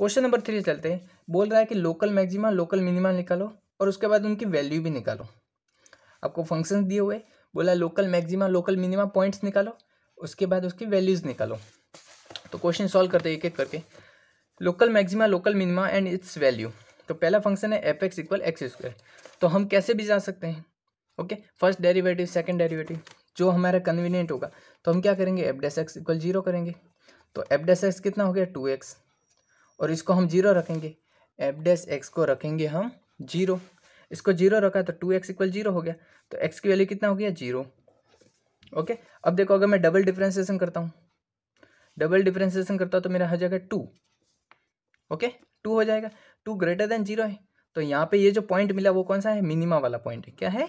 Question number three चलते हैं बोल रहा है कि लोकल मैक्सिमा लोकल मिनिमा निकालो और उसके बाद उनकी वैल्यू भी निकालो आपको फंक्शन दिए हुए बोला local maxima local minima points निकालो उसके बाद उसकी वैल्यूज़ निकालो तो क्वेश्चन सॉल्व करते एक एक करके local maxima local minima and its value तो पहला फंक्शन है f x equal x square तो हम कैसे भी जा सकते हैं okay first derivative second derivative जो हमारा कन्वीनियंट होगा तो हम क्या करेंगे f dash x equal zero करेंगे तो एफ डेस एक्स कितना हो गया टू एक्स और इसको हम जीरो रखेंगे एफ डैस एक्स को रखेंगे हम जीरो इसको जीरो रखा तो टू एक्स इक्वल जीरो हो गया तो एक्स की वैल्यू कितना हो गया जीरो ओके अब देखो अगर मैं डबल डिफ्रेंसिएशन करता हूँ डबल डिफ्रेंसिएशन करता हूँ तो मेरा हो जाएगा टू ओके टू हो जाएगा टू ग्रेटर देन जीरो है तो यहाँ पे ये जो पॉइंट मिला वो कौन सा है मिनिमा वाला पॉइंट है क्या है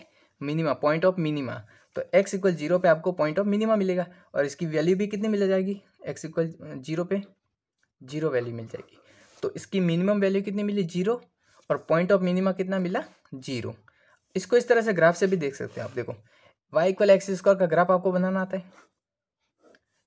मिनिमा पॉइंट ऑफ मिनिमा तो एक्स इक्वल जीरो पे आपको पॉइंट ऑफ मिनिमा मिलेगा और इसकी वैल्यू भी कितनी मिल जाएगी एक्स इक्वल जीरो पे जीरो वैल्यू मिल जाएगी तो इसकी मिनिमम वैल्यू कितनी मिली जीरो और पॉइंट ऑफ मिनिमा कितना मिला जीरो इसको इस तरह से ग्राफ से भी देख सकते हैं आप देखो वाई इक्वल एक्स स्क्वायर का ग्राफ आपको बनाना आता है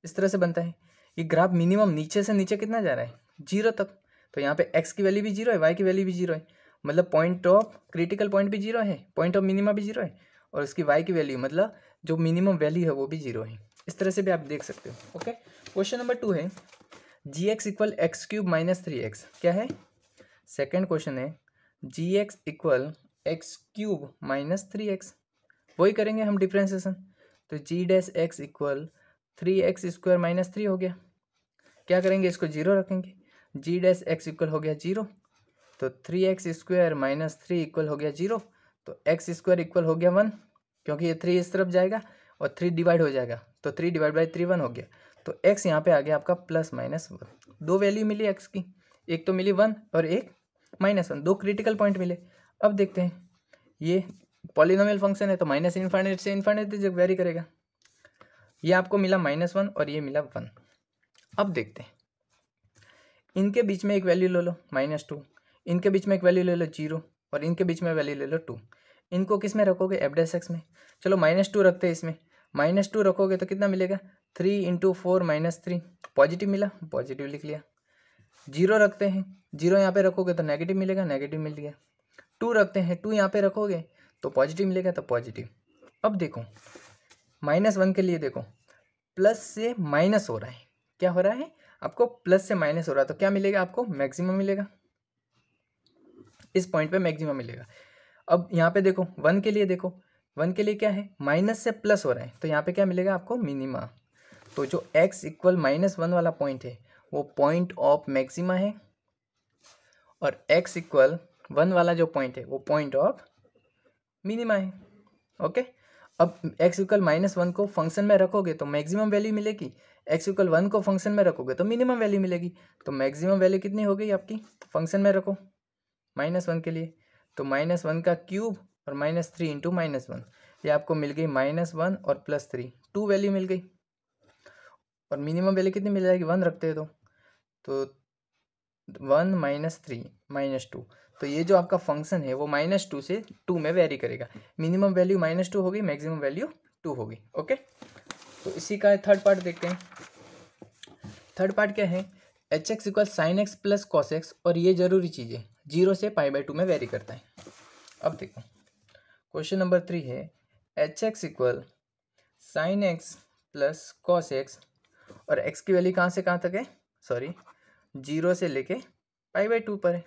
इस तरह से बनता है ये ग्राफ मिनिमम नीचे से नीचे कितना जा रहा है जीरो तक तो यहाँ पे एक्स की वैल्यू भी जीरो है वाई की वैल्यू भी जीरो है मतलब पॉइंट ऑफ क्रिटिकल पॉइंट भी जीरो है पॉइंट ऑफ मिनिमा भी जीरो है और उसकी वाई की वैल्यू मतलब जो मिनिमम वैल्यू है वो भी जीरो है इस तरह से भी आप देख सकते हो ओके क्वेश्चन नंबर टू है g x equal x cube minus three x क्या है सेकेंड क्वेश्चन है g x equal x cube minus three x वही करेंगे हम डिफ्रेंसिएशन तो g dash x equal three x square minus three हो गया क्या करेंगे इसको जीरो रखेंगे जी डैश एक्स इक्वल हो गया जीरो तो three x square minus three equal हो गया जीरो तो एक्स स्क्वायर इक्वल हो गया वन क्योंकि ये थ्री इस तरफ जाएगा और थ्री डिवाइड हो जाएगा तो three divide by three one हो गया तो एक्स यहाँ पे आ गया आपका प्लस माइनस वन दो वैल्यू मिली एक्स की एक तो मिली वन और एक माइनस वन दो क्रिटिकल पॉइंट मिले अब देखते हैं ये पॉलिनोमियल फंक्शन है तो माइनस इन्फाइनेट से इन्फाइनेट जब वेरी करेगा ये आपको मिला माइनस वन और ये मिला वन अब देखते हैं इनके बीच में एक वैल्यू ले लो माइनस टू इनके बीच में एक वैल्यू ले लो जीरो और इनके बीच में वैल्यू ले लो टू इनको किस में रखोगे एफडेस एक्स में चलो माइनस टू रखते हैं इसमें माइनस टू रखोगे तो कितना मिलेगा three into four minus three positive मिला पॉजिटिव लिख लिया जीरो रखते हैं जीरो यहाँ पे रखोगे तो नेगेटिव मिलेगा नेगेटिव मिल गया टू रखते हैं टू यहाँ पे रखोगे तो पॉजिटिव मिलेगा तो पॉजिटिव अब देखो माइनस वन के लिए देखो प्लस से माइनस हो रहा है क्या हो रहा है आपको प्लस से माइनस हो रहा है तो क्या मिलेगा आपको मैक्सिमम मिलेगा इस पॉइंट पे मैक्सिमम मिलेगा अब यहाँ पे देखो वन के लिए देखो वन के लिए क्या है माइनस से प्लस हो रहा है तो यहाँ पे क्या मिलेगा आपको मिनिमा तो जो एक्स इक्वल माइनस वन वाला पॉइंट है वो पॉइंट ऑफ मैक्सिमा है और एक्स इक्वल वन वाला जो पॉइंट है वो पॉइंट ऑफ मिनिमा है ओके अब एक्स इक्वल माइनस वन को फंक्शन में रखोगे तो मैक्सिमम वैल्यू मिलेगी एक्स इक्वल वन को फंक्शन में रखोगे तो मिनिमम वैल्यू मिलेगी तो मैक्सिमम वैल्यू कितनी हो गई आपकी फंक्शन में रखो माइनस वन के लिए तो माइनस वन का क्यूब और minus three into minus one ये आपको मिल गई माइनस वन और प्लस थ्री टू वैल्यू मिल गई और मिनिमम वैल्यू कितनी मिल जाएगी वन रखते हैं तो तो one minus three minus two तो ये जो आपका फंक्शन है वो माइनस टू से टू में वेरी करेगा मिनिमम वैल्यू माइनस टू होगी मैक्सिमम वैल्यू टू होगी ओके तो इसी का थर्ड पार्ट देखते हैं थर्ड पार्ट क्या है h x equal sine x plus cos x और ये जरूरी चीज़ है जीरो से पाई बाई टू में वेरी करता है अब देखो क्वेश्चन नंबर थ्री है h x equal sine x plus cos x और एक्स की वैल्यू कहाँ से कहाँ तक है सॉरी जीरो से लेके पाई बाई टू पर है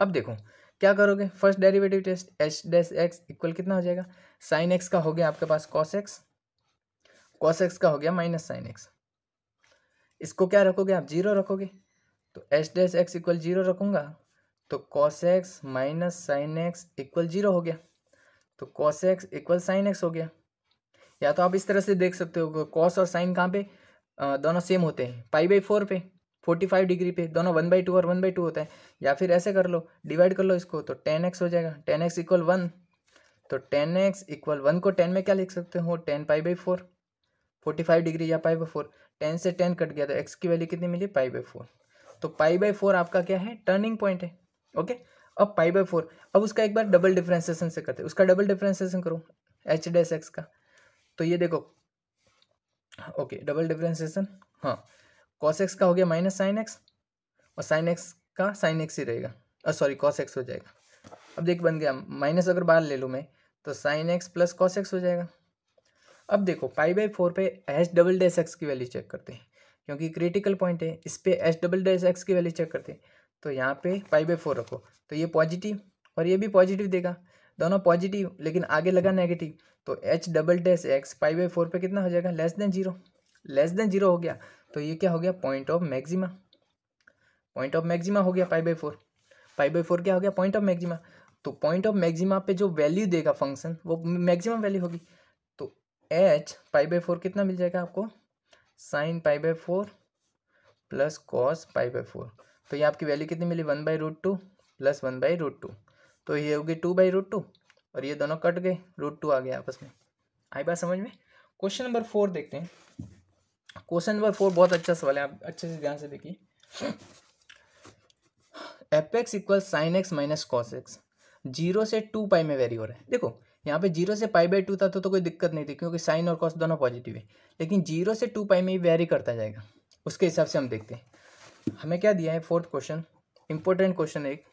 अब देखो क्या करोगे first derivative test h dash x equal कितना हो जाएगा साइन एक्स का हो गया आपके पास कॉस एक्स कॉस एक्स का हो गया माइनस साइन एक्स इसको क्या रखोगे आप जीरो रखोगे तो h dash x equal zero रखूँगा तो cos x minus sine x equal zero हो गया तो cos x equal sine x हो गया या तो आप इस तरह से देख सकते हो कॉस और साइन कहाँ पे दोनों सेम होते हैं पाई बाई फोर पे फोर्टी फाइव डिग्री पे दोनों वन बाई टू और वन बाई टू होता है या फिर ऐसे कर लो डिवाइड कर लो इसको तो टेन एक्स हो जाएगा टेन एक्स इक्वल वन तो टेन एक्स इक्वल वन को टेन में क्या लिख सकते हो tan pi by four forty five degree या पाई बाई फोर टेन से टेन कट गया तो एक्स की वैल्यू कितनी मिली पाई बाई फोर तो पाई बाई फोर आपका क्या है टर्निंग पॉइंट है ओके अब पाई बाई फोर अब उसका एक बार डबल डिफ्रेंसिएशन से करते हैं उसका डबल डिफ्रेंसिएशन करो एच डेस एक्स का तो ये देखो ओके डबल डिफ्रेंसिएशन हाँ कॉस एक्स का हो गया माइनस साइन एक्स और साइन एक्स का साइन एक्स ही रहेगा सॉरी कॉस एक्स हो जाएगा अब देख बन गया माइनस अगर बाहर ले लूँ मैं तो sine x plus cos x हो जाएगा अब देखो पाई बाई फोर पे एच डबल डैश एक्स की वैल्यू चेक करते हैं क्योंकि क्रिटिकल पॉइंट है इस पर एच डबल डैश एक्स की वैल्यू चेक करते हैं तो यहाँ पे पाई बाई फोर रखो तो ये पॉजिटिव और ये भी पॉजिटिव देगा दोनों पॉजिटिव लेकिन आगे लगा नेगेटिव तो h double dash x five by four पर कितना हो जाएगा less than zero less than zero हो गया तो ये क्या हो गया point of maxima point of maxima हो गया five by four five by four क्या हो गया पॉइंट ऑफ मैक्सिमा तो पॉइंट ऑफ मैक्सिमा पे जो वैल्यू देगा फंक्शन वो मैक्सिमम वैल्यू होगी तो एच फाइव बाई फोर कितना मिल जाएगा आपको sine five by four plus cos five by four तो ये आपकी वैल्यू कितनी मिली one by root two plus one by root two तो ये हो गई टू बाई रूट टू और ये दोनों कट गए रूट टू आ गया आपस में आई बात समझ में क्वेश्चन नंबर फोर देखते हैं क्वेश्चन नंबर फोर बहुत अच्छा सवाल है आप अच्छे से ध्यान से देखिए f x equal sine x minus cos x zero से टू पाई में वेरी हो रहा है देखो यहाँ पे जीरो से पाई बाई टू था तो, तो कोई दिक्कत नहीं थी क्योंकि साइन और कॉस दोनों पॉजिटिव है लेकिन जीरो से टू पाई में ही वेरी करता जाएगा उसके हिसाब से हम देखते हैं हमें क्या दिया है फोर्थ क्वेश्चन इंपॉर्टेंट क्वेश्चन एक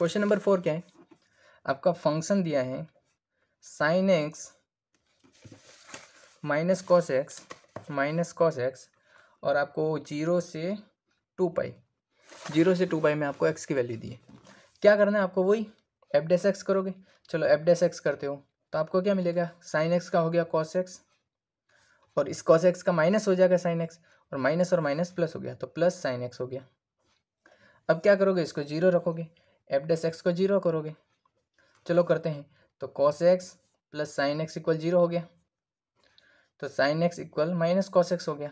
क्वेश्चन नंबर फोर क्या है आपका फंक्शन दिया है sine x minus cos x minus cos x और आपको जीरो से टू पाई जीरो से टू पाई में आपको एक्स की वैल्यू दी है क्या करना है आपको वही एफ डेस एक्स करोगे चलो एफ डेस एक्स करते हो तो आपको क्या मिलेगा साइन एक्स का हो गया कॉस एक्स और इस कॉस एक्स का माइनस हो जाएगा साइन एक्स और माइनस और माइनस प्लस हो गया तो प्लस साइन एक्स हो गया अब क्या करोगे इसको जीरो रखोगे एफ डेस एक्स को जीरो करोगे चलो करते हैं तो cos x plus sine x equal zero हो गया तो sine x equal minus cos x हो गया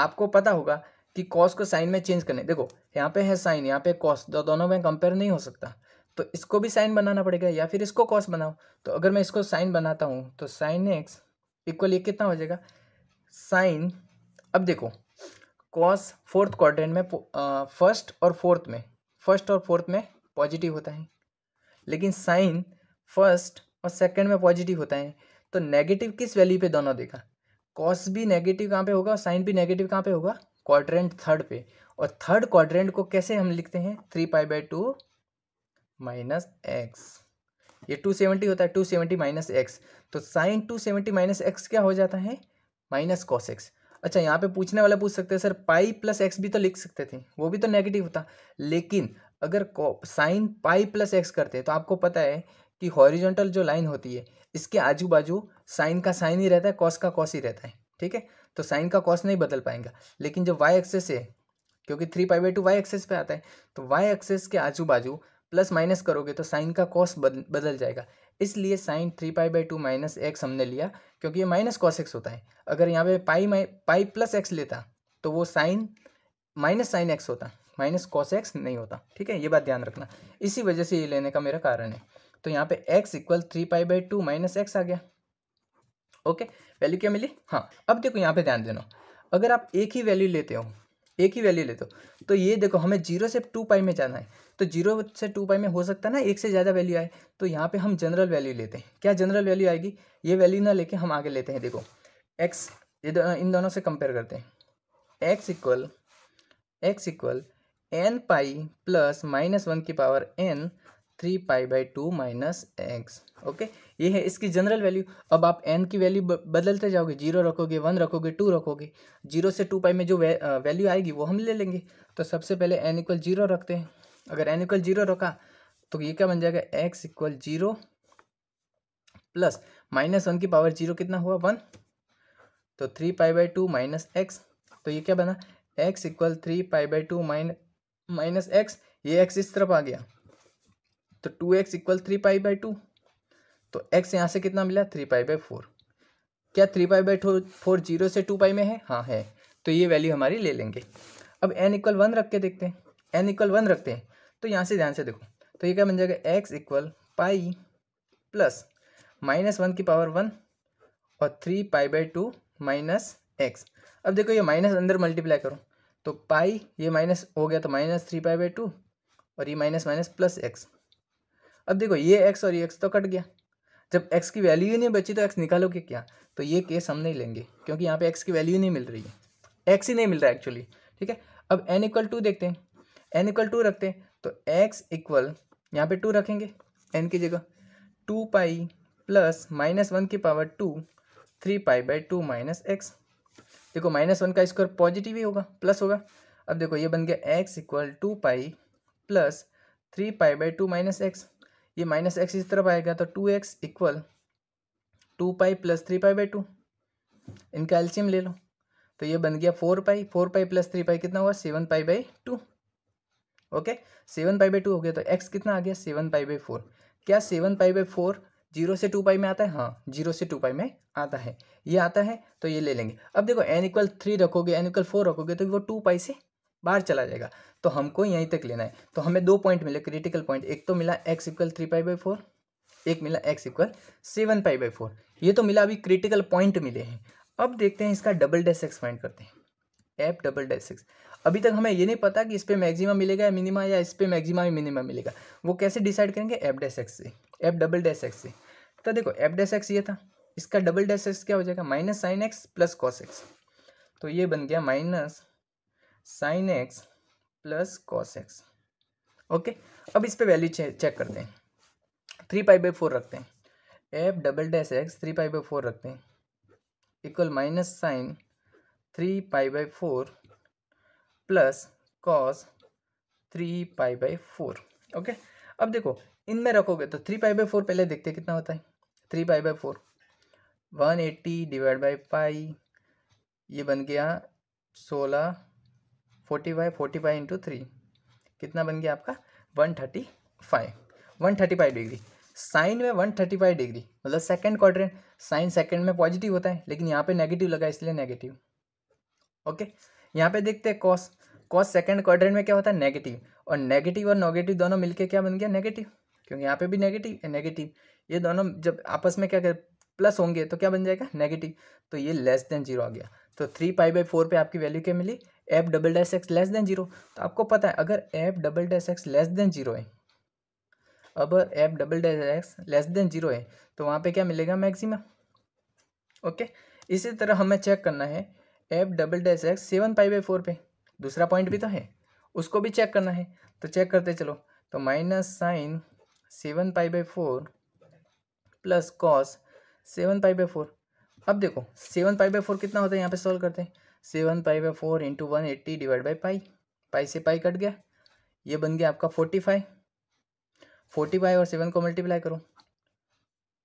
आपको पता होगा कि कॉस को साइन में चेंज करने देखो यहाँ पे है साइन यहाँ पे कॉस दो दोनों में कंपेयर नहीं हो सकता तो इसको भी साइन बनाना पड़ेगा या फिर इसको कॉस बनाओ तो अगर मैं इसको साइन बनाता हूँ तो साइन एक्स इक्वल ये कितना हो जाएगा साइन अब देखो कॉस फोर्थ क्वाड्रेंट में फर्स्ट और फोर्थ में फर्स्ट और फोर्थ में पॉजिटिव होता है लेकिन साइन फर्स्ट और सेकंड में पॉजिटिव होता है तो नेगेटिव किस वैल्यू पे दोनों देगा कॉस भी नेगेटिव कहाँ पे होगा और साइन भी नेगेटिव कहाँ पे होगा क्वाड्रेंट थर्ड पे और थर्ड क्वाड्रेंट को कैसे हम लिखते हैं three pi by two minus x ये टू सेवेंटी होता है टू सेवेंटी माइनस एक्स तो sine two seventy minus x क्या हो जाता है माइनस कॉस एक्स अच्छा यहाँ पे पूछने वाला पूछ सकते हैं सर पाई प्लस एक्स भी तो लिख सकते थे वो भी तो नेगेटिव होता लेकिन अगर साइन पाई प्लस एक्स करते तो आपको पता है कि हॉरिजॉन्टल जो लाइन होती है इसके आजू बाजू साइन का साइन ही रहता है कॉस का कॉस ही रहता है ठीक है तो साइन का कॉस नहीं बदल पाएगा लेकिन जो वाई एक्सेस है क्योंकि three pi by two y axis पे आता है तो वाई एक्सेस के आजू बाजू प्लस माइनस करोगे तो साइन का कॉस बदल जाएगा इसलिए sine three pi by two minus x हमने लिया क्योंकि ये माइनस कॉस एक्स होता है अगर यहाँ पे पाई माई पाई प्लस एक्स लेता तो वो साइन माइनस साइन एक्स होता माइनस कॉस एक्स नहीं होता ठीक है ये बात ध्यान रखना इसी वजह से ये लेने का मेरा कारण है तो यहाँ पे x equal three pi by two minus x आ गया ओके वैल्यू क्या मिली हाँ अब देखो यहाँ पे ध्यान देना अगर आप एक ही वैल्यू लेते हो एक ही वैल्यू लेते हो तो ये देखो हमें जीरो से टू पाई में जाना है तो जीरो से टू पाई में हो सकता है ना एक से ज़्यादा वैल्यू आए तो यहाँ पे हम जनरल वैल्यू लेते हैं क्या जनरल वैल्यू आएगी ये वैल्यू ना लेके हम आगे लेते हैं देखो एक्स ये दो, इन दोनों से कंपेयर करते हैं x equal x equal n pi plus minus one की power n three pi by two minus x okay ये है इसकी जनरल वैल्यू अब आप एन की वैल्यू बदलते जाओगे जीरो रखोगे वन रखोगे टू रखोगे जीरो से टू पाई में जो वैल्यू आएगी वो हम ले लेंगे तो सबसे पहले एन इक्वल जीरो रखते हैं अगर एन इक्वल जीरो रखा तो ये क्या बन जाएगा x equal zero plus minus one की पावर जीरो कितना हुआ वन तो three pi by two minus x तो ये क्या बना x equal three pi by two min minus x ये एक्स इस तरफ आ गया तो two x equal three pi by two तो एक्स यहाँ से कितना मिला थ्री पाई बाई फोर क्या three pi by four zero से टू पाई में है हाँ है तो ये वैल्यू हमारी ले लेंगे अब एन इक्वल वन रख के देखते हैं एन इक्वल वन रखते हैं तो यहाँ से ध्यान से देखो तो ये क्या बन जाएगा x equal pi plus minus one की पावर वन और three pi by two minus x अब देखो ये माइनस अंदर मल्टीप्लाई करो तो पाई ये माइनस हो गया तो minus three pi by two और ये माइनस माइनस प्लस एक्स अब देखो ये एक्स और ये एक्स तो कट गया जब एक्स की वैल्यू ही नहीं बची तो एक्स निकालोगे क्या तो ये केस हम नहीं लेंगे क्योंकि यहाँ पे एक्स की वैल्यू नहीं मिल रही है एक्स ही नहीं मिल रहा है एक्चुअली ठीक है अब एन इक्वल टू देखते हैं एन इक्वल टू रखते हैं तो x इक्वल यहाँ पे टू रखेंगे एन की जगह two pi plus minus one की power two three pi by two minus x देखो माइनस वन का स्क्वायर पॉजिटिव ही होगा प्लस होगा अब देखो ये बन गया x equal two pi plus three pi by two minus x ये माइनस एक्स इस तरफ आएगा तो two x equal two pi plus three pi by two इनका एल्शियम ले लो तो ये बन गया four pi four pi plus three pi कितना हुआ seven pi by two okay seven pi by two हो गया तो एक्स कितना आ गया सेवन पाई बाई फोर क्या seven pi by four zero से टू पाई में आता है हाँ जीरो से टू पाई में आता है ये आता है तो ये ले लेंगे अब देखो एन इक्वल थ्री रखोगे एन इक्वल फोर रखोगे तो वो टू पाई से बाहर चला जाएगा तो हमको यहीं तक लेना है तो हमें दो पॉइंट मिले क्रिटिकल पॉइंट एक तो मिला x equal three pi by four एक मिला x equal seven pi by four ये तो मिला अभी क्रिटिकल पॉइंट मिले हैं अब देखते हैं इसका डबल डैश एक्स फाइंड करते हैं एफ डबल डैश सिक्स अभी तक हमें ये नहीं पता कि इस पर मैक्सिमा मिलेगा या मिनिमा या इस पर मैक्सिमा या मिनिमा मिलेगा वो कैसे डिसाइड करेंगे एफ डैश एक्स से एफ डबल डैश एक्स से तो देखो एफ डैश एक्स ये था इसका डबल डैश एक्स क्या हो जाएगा minus sine x plus cos x तो ये बन गया minus sine x plus cos x okay अब इस पर वैल्यू चेक करते हैं थ्री पाई बाई फोर रखते हैं f double dash x three pi by four रखते हैं equal minus sine three pi by four plus cos three pi by four okay अब देखो इनमें रखोगे तो थ्री पाई बाई फोर पहले देखते कितना होता है three pi by four one eighty divide by pi ये बन गया सोलह forty five forty five into three कितना बन गया आपका one thirty five one thirty five degree sine में वन थर्टी फाइव डिग्री मतलब सेकेंड क्वाड्रेंट साइन सेकेंड में पॉजिटिव होता है लेकिन यहाँ पे नेगेटिव लगा इसलिए नेगेटिव ओके यहाँ पे देखते हैं कॉस कॉस सेकंड क्वार्टर में क्या होता है नेगेटिव और नेगेटिव और नॉगेटिव दोनों मिलके क्या बन गया नेगेटिव क्योंकि यहाँ पे भी नेगेटिव नेगेटिव ये दोनों जब आपस में क्या कर प्लस होंगे तो क्या बन जाएगा नेगेटिव तो ये लेस देन जीरो आ गया तो थ्री पाई बाई फोर पर आपकी वैल्यू क्या मिली f double dash x less than zero तो आपको पता है अगर f double dash x less than zero है अब f double dash x less than zero है तो वहाँ पे क्या मिलेगा मैक्सिमम ओके इसी तरह हमें चेक करना है f double dash x seven pi by four पे दूसरा पॉइंट भी तो है उसको भी चेक करना है तो चेक करते चलो तो minus sine seven pi by four plus cos seven pi by four अब देखो सेवन पाई बाई फोर कितना होता है यहाँ पे सॉल्व करते हैं seven pi by four into one eighty divide by pi pi से पाई कट गया ये बन गया आपका फोर्टी फाइव फोर्टी फाइव और सेवन को मल्टीप्लाई करो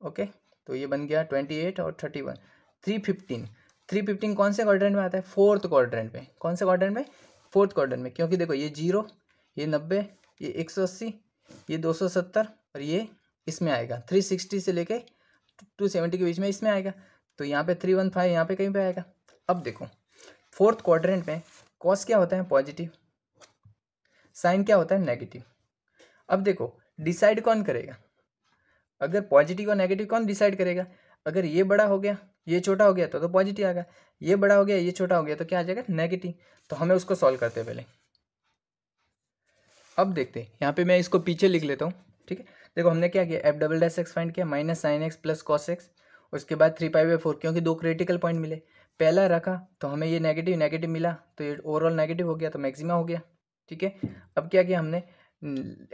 ओके तो ये बन गया ट्वेंटी एट और thirty one three fifteen three fifteen कौन से क्वाड्रेंट में आता है फोर्थ क्वाड्रेंट में कौन से क्वाड्रेंट में फोर्थ क्वाड्रेंट में क्योंकि देखो ये जीरो ये नब्बे ये एक सौ अस्सी ये दो सौ सत्तर और ये इसमें आएगा थ्री सिक्सटी से लेके टू सेवेंटी के बीच में इसमें आएगा तो यहाँ पे थ्री वन फाइव यहाँ पे कहीं पे आएगा अब देखो फोर्थ क्वाड्रेंट में कॉस क्या होता है पॉजिटिव साइन क्या होता है नेगेटिव अब देखो डिसाइड कौन करेगा अगर पॉजिटिव और नेगेटिव कौन डिसाइड करेगा अगर ये बड़ा हो गया ये छोटा हो गया तो तो पॉजिटिव आ गया ये बड़ा हो गया ये छोटा हो गया तो क्या आ जाएगा नेगेटिव तो हमें उसको सॉल्व करते हैं पहले अब देखते हैं यहाँ पे मैं इसको पीछे लिख लेता हूँ ठीक है देखो हमने क्या किया f double dash x find किया minus sine x plus cos x उसके बाद थ्री पाई बाई फोर क्योंकि दो क्रिटिकल पॉइंट मिले पहला रखा तो हमें ये नेगेटिव नेगेटिव मिला तो ये ओवरऑल नेगेटिव हो गया तो मैक्सिमा हो गया ठीक है अब क्या किया हमने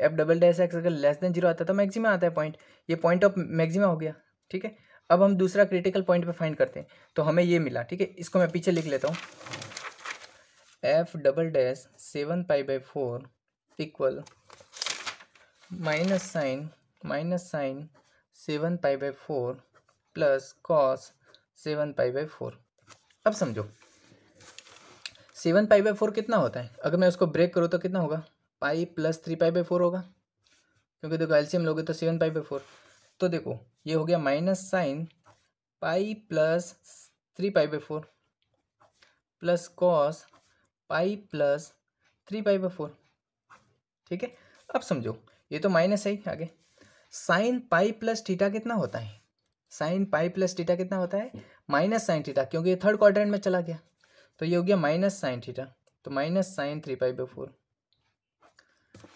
एफ डबल डैस एक्स अगर लेस देन जीरो आता है तो मैक्सिमा आता है पॉइंट ये पॉइंट ऑफ मैक्सिमा हो गया ठीक है अब हम दूसरा क्रिटिकल पॉइंट पे फाइंड करते हैं तो हमें ये मिला ठीक है इसको मैं पीछे लिख लेता हूँ f double dash seven pi by four equal minus sine minus sine seven pi by four plus cos seven pi by four अब समझो सेवन पाई बाई फोर कितना होता है अगर मैं उसको ब्रेक करूँ तो कितना होगा pi plus three pi by four होगा क्योंकि देखो एल्सियम लोगे तो सेवन पाई बाई फोर तो देखो ये हो गया minus sine pi plus three pi by four plus cos pi plus three pi by four ठीक है अब समझो ये तो माइनस है ही आगे साइन पाई प्लस थीटा कितना होता है साइन पाई प्लस थीटा कितना होता है माइनस साइन थीटा क्योंकि ये थर्ड क्वाड्रेंट में चला गया तो ये हो गया माइनस साइन थीटा तो minus sine three pi by four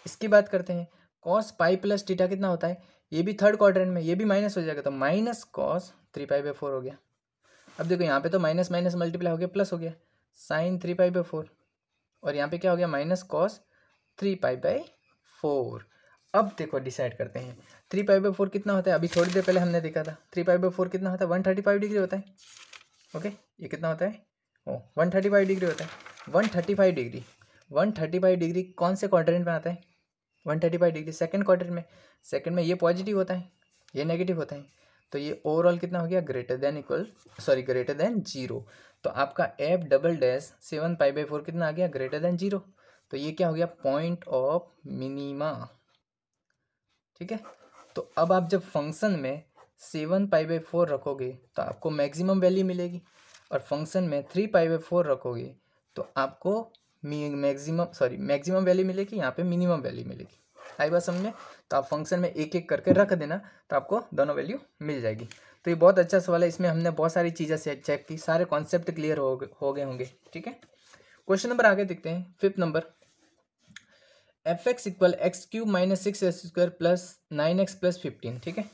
इसकी बात करते हैं कॉस पाई प्लस थीटा कितना होता है ये भी थर्ड क्वाड्रेंट में ये भी माइनस हो जाएगा तो minus cos three pi by four हो गया अब देखो यहाँ पे तो माइनस माइनस मल्टीप्लाई हो गया प्लस हो गया sine three pi by four और यहाँ पे क्या हो गया minus cos three pi by four अब देखो डिसाइड करते हैं थ्री पाई बाई फोर कितना होता है अभी थोड़ी देर पहले हमने देखा था थ्री पाई बाई फोर कितना होता है वन थर्टी फाइव डिग्री होता है ओके ये कितना होता है ओ वन थर्टी फाइव डिग्री होता है one thirty five degree one thirty five degree कौन से क्वाड्रेंट में आता है one thirty five degree second quarter में सेकेंड में ये पॉजिटिव होता है ये नेगेटिव होता है तो ये ओवरऑल कितना हो गया greater than equal sorry greater than zero तो आपका f double dash seven pi by four कितना आ गया ग्रेटर देन जीरो तो ये क्या हो गया पॉइंट ऑफ मिनिमा ठीक है तो अब आप जब फंक्शन में सेवन पाई बाई फोर रखोगे तो आपको मैक्सिमम वैल्यू मिलेगी और फंक्शन में थ्री पाई बाई फोर रखोगे तो आपको मैक्सिमम सॉरी मैक्सिमम वैल्यू मिलेगी यहाँ पे मिनिमम वैल्यू मिलेगी आई बात समझ में तो आप फंक्शन में एक एक करके रख देना तो आपको दोनों वैल्यू मिल जाएगी तो ये बहुत अच्छा सवाल है इसमें हमने बहुत सारी चीज़ें से चेक की सारे कॉन्सेप्ट क्लियर हो गए हो गए होंगे ठीक है क्वेश्चन नंबर आगे देखते हैं fifth number f x equal x cube minus six x square plus nine x plus fifteen ठीक है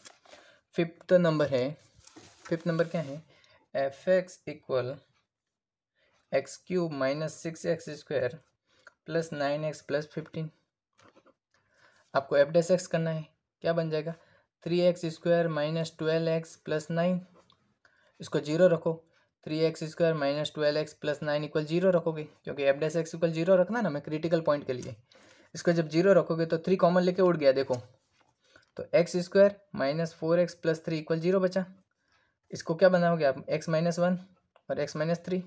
फिफ्थ नंबर है फिफ्थ नंबर क्या है f x equal x cube minus six x square plus nine x plus fifteen आपको f dash x करना है क्या बन जाएगा three x square minus twelve x plus nine इसको जीरो रखो three x square minus twelve x plus nine equal zero रखोगे क्योंकि f dash x equal zero रखना ना मैं क्रिटिकल पॉइंट के लिए इसको जब जीरो रखोगे तो थ्री कॉमन लेके उड़ गया देखो तो x square minus four x plus three equal zero बचा इसको क्या बनाओगे आप एक्स माइनस वन और x minus three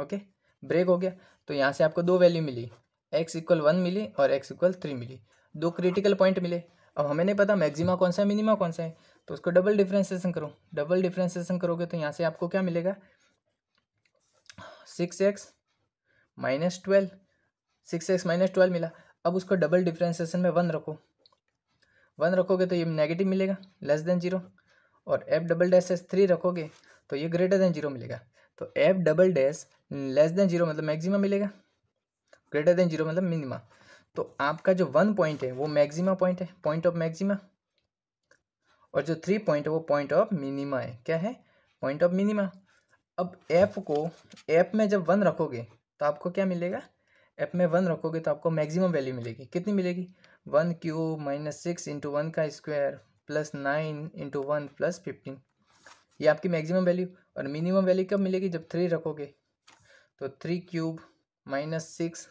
okay break हो गया तो यहाँ से आपको दो वैल्यू मिली एक्स इक्वल वन मिली और एक्स इक्वल थ्री मिली दो क्रिटिकल पॉइंट मिले अब हमें नहीं पता मैक्सिमा कौन सा है मिनिमा कौन सा है तो उसको डबल डिफ्रेंसिएशन करो डबल डिफ्रेंसिएशन करोगे तो यहाँ से आपको क्या मिलेगा six x minus twelve six x minus twelve मिला अब उसको डबल डिफ्रेंसिएशन में वन रखो वन रखोगे तो ये नेगेटिव मिलेगा लेस देन जीरो और f double dash s three रखोगे तो ये ग्रेटर देन जीरो मिलेगा तो f double dash less than zero मतलब मैक्सिमा मिलेगा ग्रेटर देन जीरो मतलब मिनिमा तो आपका जो वन पॉइंट है वो मैक्सिमा पॉइंट है पॉइंट ऑफ मैक्सिमा और जो थ्री पॉइंट है वो पॉइंट ऑफ मिनिमा है क्या है पॉइंट ऑफ मिनिमा अब एफ को एफ में जब वन रखोगे तो आपको क्या मिलेगा एफ में वन रखोगे तो आपको मैक्सिमम वैल्यू मिलेगी कितनी मिलेगी one cube minus six into one का square plus nine into one plus fifteen ये आपकी मैक्सिमम वैल्यू और मिनिमम वैल्यू कब मिलेगी जब थ्री रखोगे तो three cube minus six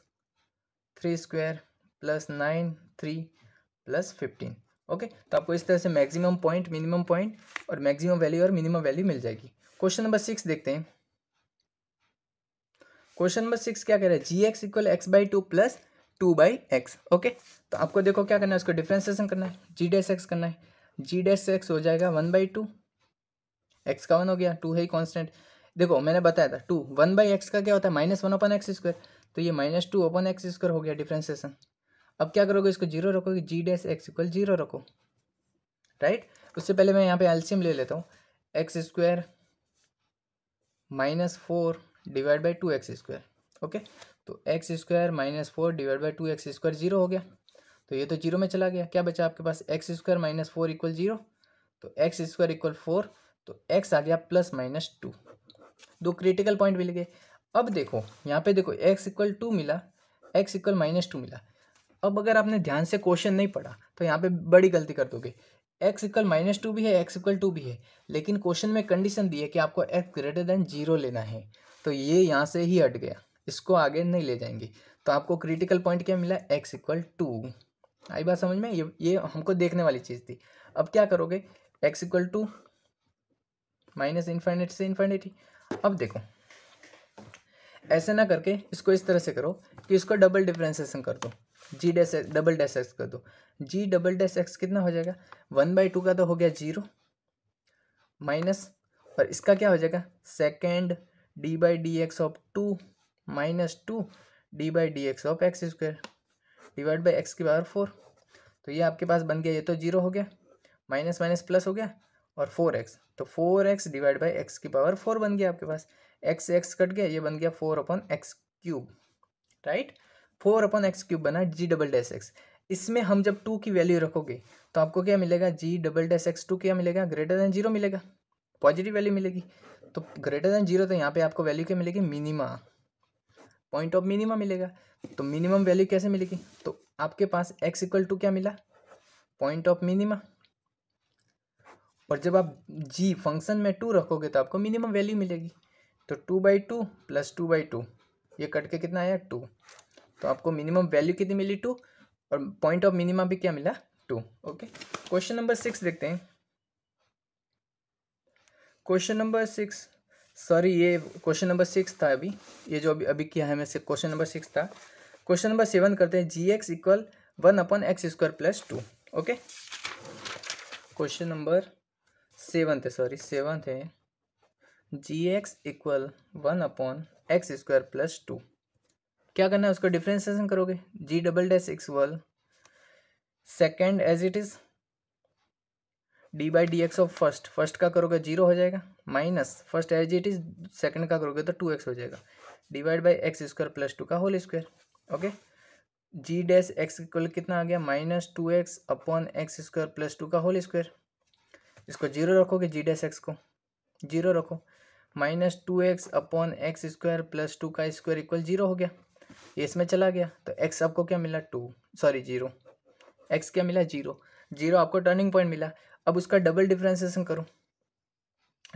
three square plus nine three plus fifteen okay तो आपको इस तरह से मैक्सिमम पॉइंट मिनिमम पॉइंट और मैक्सिमम वैल्यू और मिनिमम वैल्यू मिल जाएगी क्वेश्चन नंबर सिक्स देखते हैं क्वेश्चन नंबर सिक्स क्या कह रहा है g x equal x by two plus two by x okay तो आपको देखो क्या करना है उसको डिफ्रेंसिएशन करना है जी डैस एक्स करना है जी डैस एक्स हो जाएगा वन बाई टू एक्स का वन हो गया टू है ही कॉन्स्टेंट देखो मैंने बताया था टू वन बाई एक्स का क्या होता है minus one upon x square तो ये minus two upon x square हो गया डिफ्रेंसिएशन अब क्या करोगे इसको जीरो रखोगे g dash x equal zero रखो राइट उससे पहले मैं यहाँ पे एल्सियम ले लेता हूँ x square minus four divide by two x square okay तो x square minus four divide by two x square zero हो गया तो ये तो जीरो में चला गया क्या बचा आपके पास x square minus four equal zero तो एक्स स्क्वायर इक्वल फोर तो एक्स आ गया प्लस माइनस टू दो क्रिटिकल पॉइंट मिल गए अब देखो यहाँ पे देखो एक्स इक्वल टू मिला एक्स इक्वल माइनस टू मिला अब अगर आपने ध्यान से क्वेश्चन नहीं पढ़ा तो यहाँ पे बड़ी गलती कर दोगे एक्स इक्वल माइनस टू भी है एक्स इक्वल टू भी है लेकिन क्वेश्चन में कंडीशन दी है कि आपको एक्स ग्रेटर देन जीरो लेना है तो ये यहाँ से ही हट गया इसको आगे नहीं ले जाएंगे तो आपको क्रिटिकल पॉइंट क्या मिला एक्स इक्वल टू आई बात समझ में ये ये हमको देखने वाली चीज़ थी अब क्या करोगे x equal two minus infinite से इन्फाइनेटी अब देखो ऐसे ना करके इसको इस तरह से करो कि इसको डबल डिफ्रेंसेशन कर दो g dash double dash x कर दो जी डबल डैस एक्स कितना हो जाएगा वन बाई टू का तो हो गया जीरो माइनस और इसका क्या हो जाएगा second d by d x of two minus two d by d x of x square divide by x की पावर फोर तो ये आपके पास बन गया ये तो जीरो हो गया माइनस माइनस प्लस हो गया और फोर एक्स तो four x divide by x की पावर फोर बन गया आपके पास एक्स एक्स कट गया ये बन गया four upon x cube right four upon x cube बना जी डबल डैश एक्स इसमें हम जब टू की वैल्यू रखोगे तो आपको क्या मिलेगा g double dash x two क्या मिलेगा ग्रेटर देन जीरो मिलेगा पॉजिटिव वैल्यू मिलेगी तो ग्रेटर देन जीरो तो यहाँ पे आपको वैल्यू क्या मिलेगी मिनिमा पॉइंट ऑफ मिनिमा मिलेगा तो मिनिमम वैल्यू कैसे मिलेगी तो आपके पास एक्स इक्वल टू क्या मिला पॉइंट ऑफ मिनिमा और जब आप जी फंक्शन में टू रखोगे तो आपको मिनिमम वैल्यू मिलेगी तो two by two plus two by two ये कट के कितना आया टू तो आपको मिनिमम वैल्यू कितनी मिली टू और पॉइंट ऑफ मिनिमम भी क्या मिला two okay question number six देखते हैं क्वेश्चन नंबर सिक्स सॉरी ये क्वेश्चन नंबर सिक्स था अभी ये जो अभी अभी किया है मैं से क्वेश्चन नंबर सिक्स था क्वेश्चन नंबर सेवन करते हैं g x equal one upon x square plus two okay question number seven थे सॉरी सेवन थे g x equal one upon x square plus two क्या करना है उसका डिफ्रेंसिएशन करोगे g double dash equal second as it is d by d x of first first का करोगे zero हो जाएगा minus first as it is second का करोगे तो टू एक्स हो जाएगा divide by x square plus two का whole square okay g dash x equal कितना आ गया minus two x upon x square plus two का होल स्क्वायर इसको जीरो रखोगे जी डैस एक्स को जीरो रखो minus two x upon x square plus two का स्क्वायर इक्वल जीरो हो गया ये इसमें चला गया तो एक्स आपको क्या मिला टू सॉरी जीरो एक्स क्या मिला जीरो जीरो आपको टर्निंग पॉइंट मिला अब उसका डबल डिफ्रेंसिएशन करो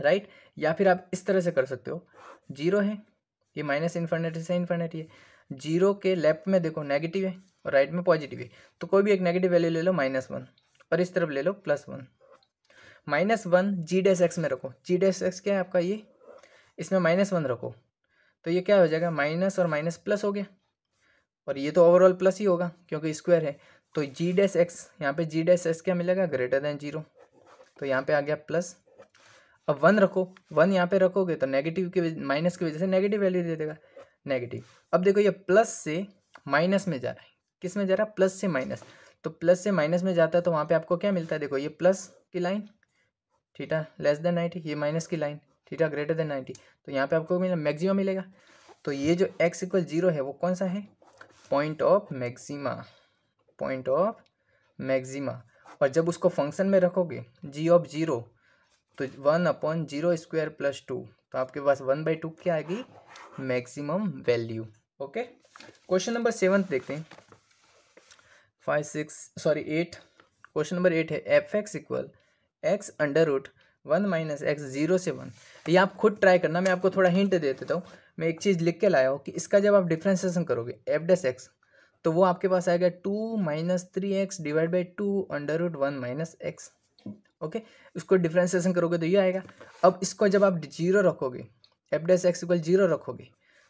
राइट या फिर आप इस तरह से कर सकते हो जीरो है ये माइनस इन्फिनिटी से इन्फिनिटी है जीरो के लेफ्ट में देखो नेगेटिव है और राइट में पॉजिटिव है तो कोई भी एक नेगेटिव वैल्यू ले लो माइनस वन और इस तरफ ले लो plus one minus one g dash x में रखो जी डेस एक्स क्या है आपका ये इसमें माइनस वन रखो तो ये क्या हो जाएगा माइनस और माइनस प्लस हो गया और ये तो ओवरऑल प्लस ही होगा क्योंकि स्क्वायर है तो जी डेस एक्स यहाँ पे जी डेस एक्स क्या मिलेगा ग्रेटर देन जीरो तो यहाँ पे आ गया प्लस अब वन रखो वन यहाँ पे रखोगे तो नेगेटिव की माइनस की वजह से नेगेटिव वैल्यू दे देगा नेगेटिव अब देखो ये प्लस से माइनस में जा रहा है किस में जा रहा है प्लस से माइनस तो प्लस से माइनस में जाता है तो वहाँ पे आपको क्या मिलता है देखो ये प्लस की line theta less than ninety ये माइनस की line theta greater than ninety तो यहाँ पे आपको मिला मैक्सिमा मिलेगा तो ये जो एक्स इक्वल जीरो है वो कौन सा है point of maxima point of maxima और जब उसको फंक्शन में रखोगे जी ऑफ जीरो तो one upon zero square plus two तो आपके पास वन बाई टू क्या आएगी maximum value okay question number seven देखते हैं five six sorry eight question number eight है f x equal x under root one minus x zero से one ये आप खुद ट्राई करना मैं आपको थोड़ा हिंट दे देता हूँ मैं एक चीज़ लिख के लाया हूँ कि इसका जब आप डिफ्रेंसिएशन करोगे एफ डेस एक्स तो वो आपके पास आएगा two minus three x divide by two under root one minus x okay इसको डिफ्रेंसिएशन करोगे तो ये आएगा अब इसको जब आप जीरो रखोगे f dash x equal zero रखोगे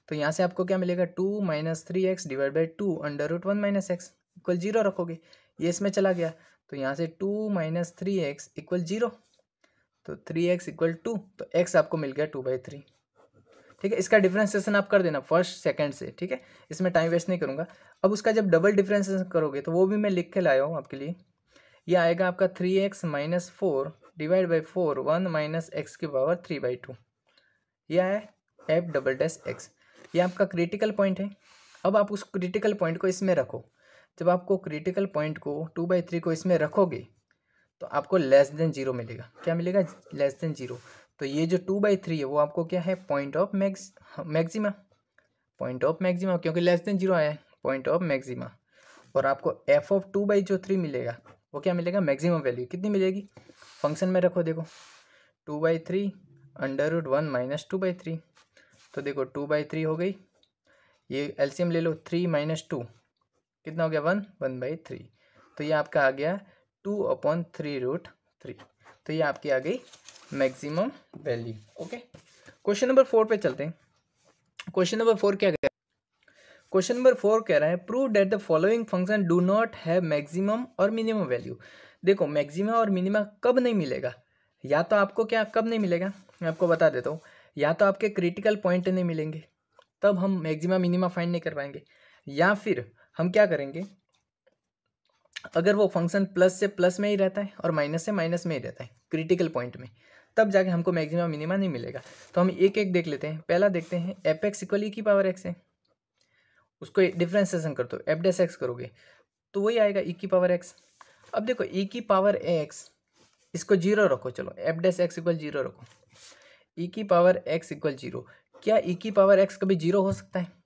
तो यहाँ से आपको क्या मिलेगा two minus three x divide by two under root one minus x equal zero रखोगे ये इसमें चला गया तो यहाँ से two minus three x equal zero तो थ्री एक्स इक्वल टू तो एक्स आपको मिल गया टू बाई थ्री ठीक है इसका डिफ्रेंसिएशन आप कर देना फर्स्ट सेकंड से ठीक है इसमें टाइम वेस्ट नहीं करूँगा अब उसका जब डबल डिफ्रेंसिएशन करोगे तो वो भी मैं लिख के लाया हूँ आपके लिए ये आएगा आपका three x minus four divide by four one minus x की पावर थ्री बाई टू यह है एफ डबल डैश एक्स ये आपका क्रिटिकल पॉइंट है अब आप उस क्रिटिकल पॉइंट को इसमें रखो जब आपको क्रिटिकल पॉइंट को टू बाई थ्री को इसमें रखोगे तो आपको लेस देन जीरो मिलेगा क्या मिलेगा लेस देन जीरो तो ये जो टू बाई थ्री है वो आपको क्या है point of max maxima point of maxima क्योंकि लेस देन जीरो आया है पॉइंट ऑफ मैक्सिमा और आपको एफ ऑफ टू बाई जो थ्री मिलेगा वो क्या मिलेगा मैक्सिमम वैल्यू कितनी मिलेगी फंक्शन में रखो देखो two by three under root one minus two by three तो देखो टू बाई थ्री हो गई ये एलसीएम ले लो थ्री माइनस टू कितना हो गया वन वन बाई थ्री तो ये आपका आ गया two upon three root three तो ये आपकी आ गई maximum value okay question number four पे चलते हैं क्वेश्चन नंबर फोर क्या कह क्वेश्चन नंबर फोर कह रहा है prove that the following function do not है मैक्सिमम और मिनिमम वैल्यू देखो मैक्सिमम और मिनिमम कब नहीं मिलेगा या तो आपको क्या कब नहीं मिलेगा मैं आपको बता देता हूँ या तो आपके क्रिटिकल पॉइंट नहीं मिलेंगे तब हम मैक्सिमम मिनिमा फाइंड नहीं कर पाएंगे या फिर हम क्या करेंगे अगर वो फंक्शन प्लस से प्लस में ही रहता है और माइनस से माइनस में ही रहता है क्रिटिकल पॉइंट में तब जाके हमको मैक्सिमम मिनिमा नहीं मिलेगा तो हम एक एक देख लेते हैं पहला देखते हैं एफ एक्स इक्वल ई की पावर एक्स है उसको डिफ्रेंसिएशन कर दो एफ डेस एक्स करोगे तो वही आएगा ई e की पावर एक्स अब देखो ई e की पावर एक्स इसको जीरो रखो चलो f dash x equal zero रखो ई e की पावर एक्स इक्वल जीरो क्या ई की पावर एक्स कभी जीरो हो सकता है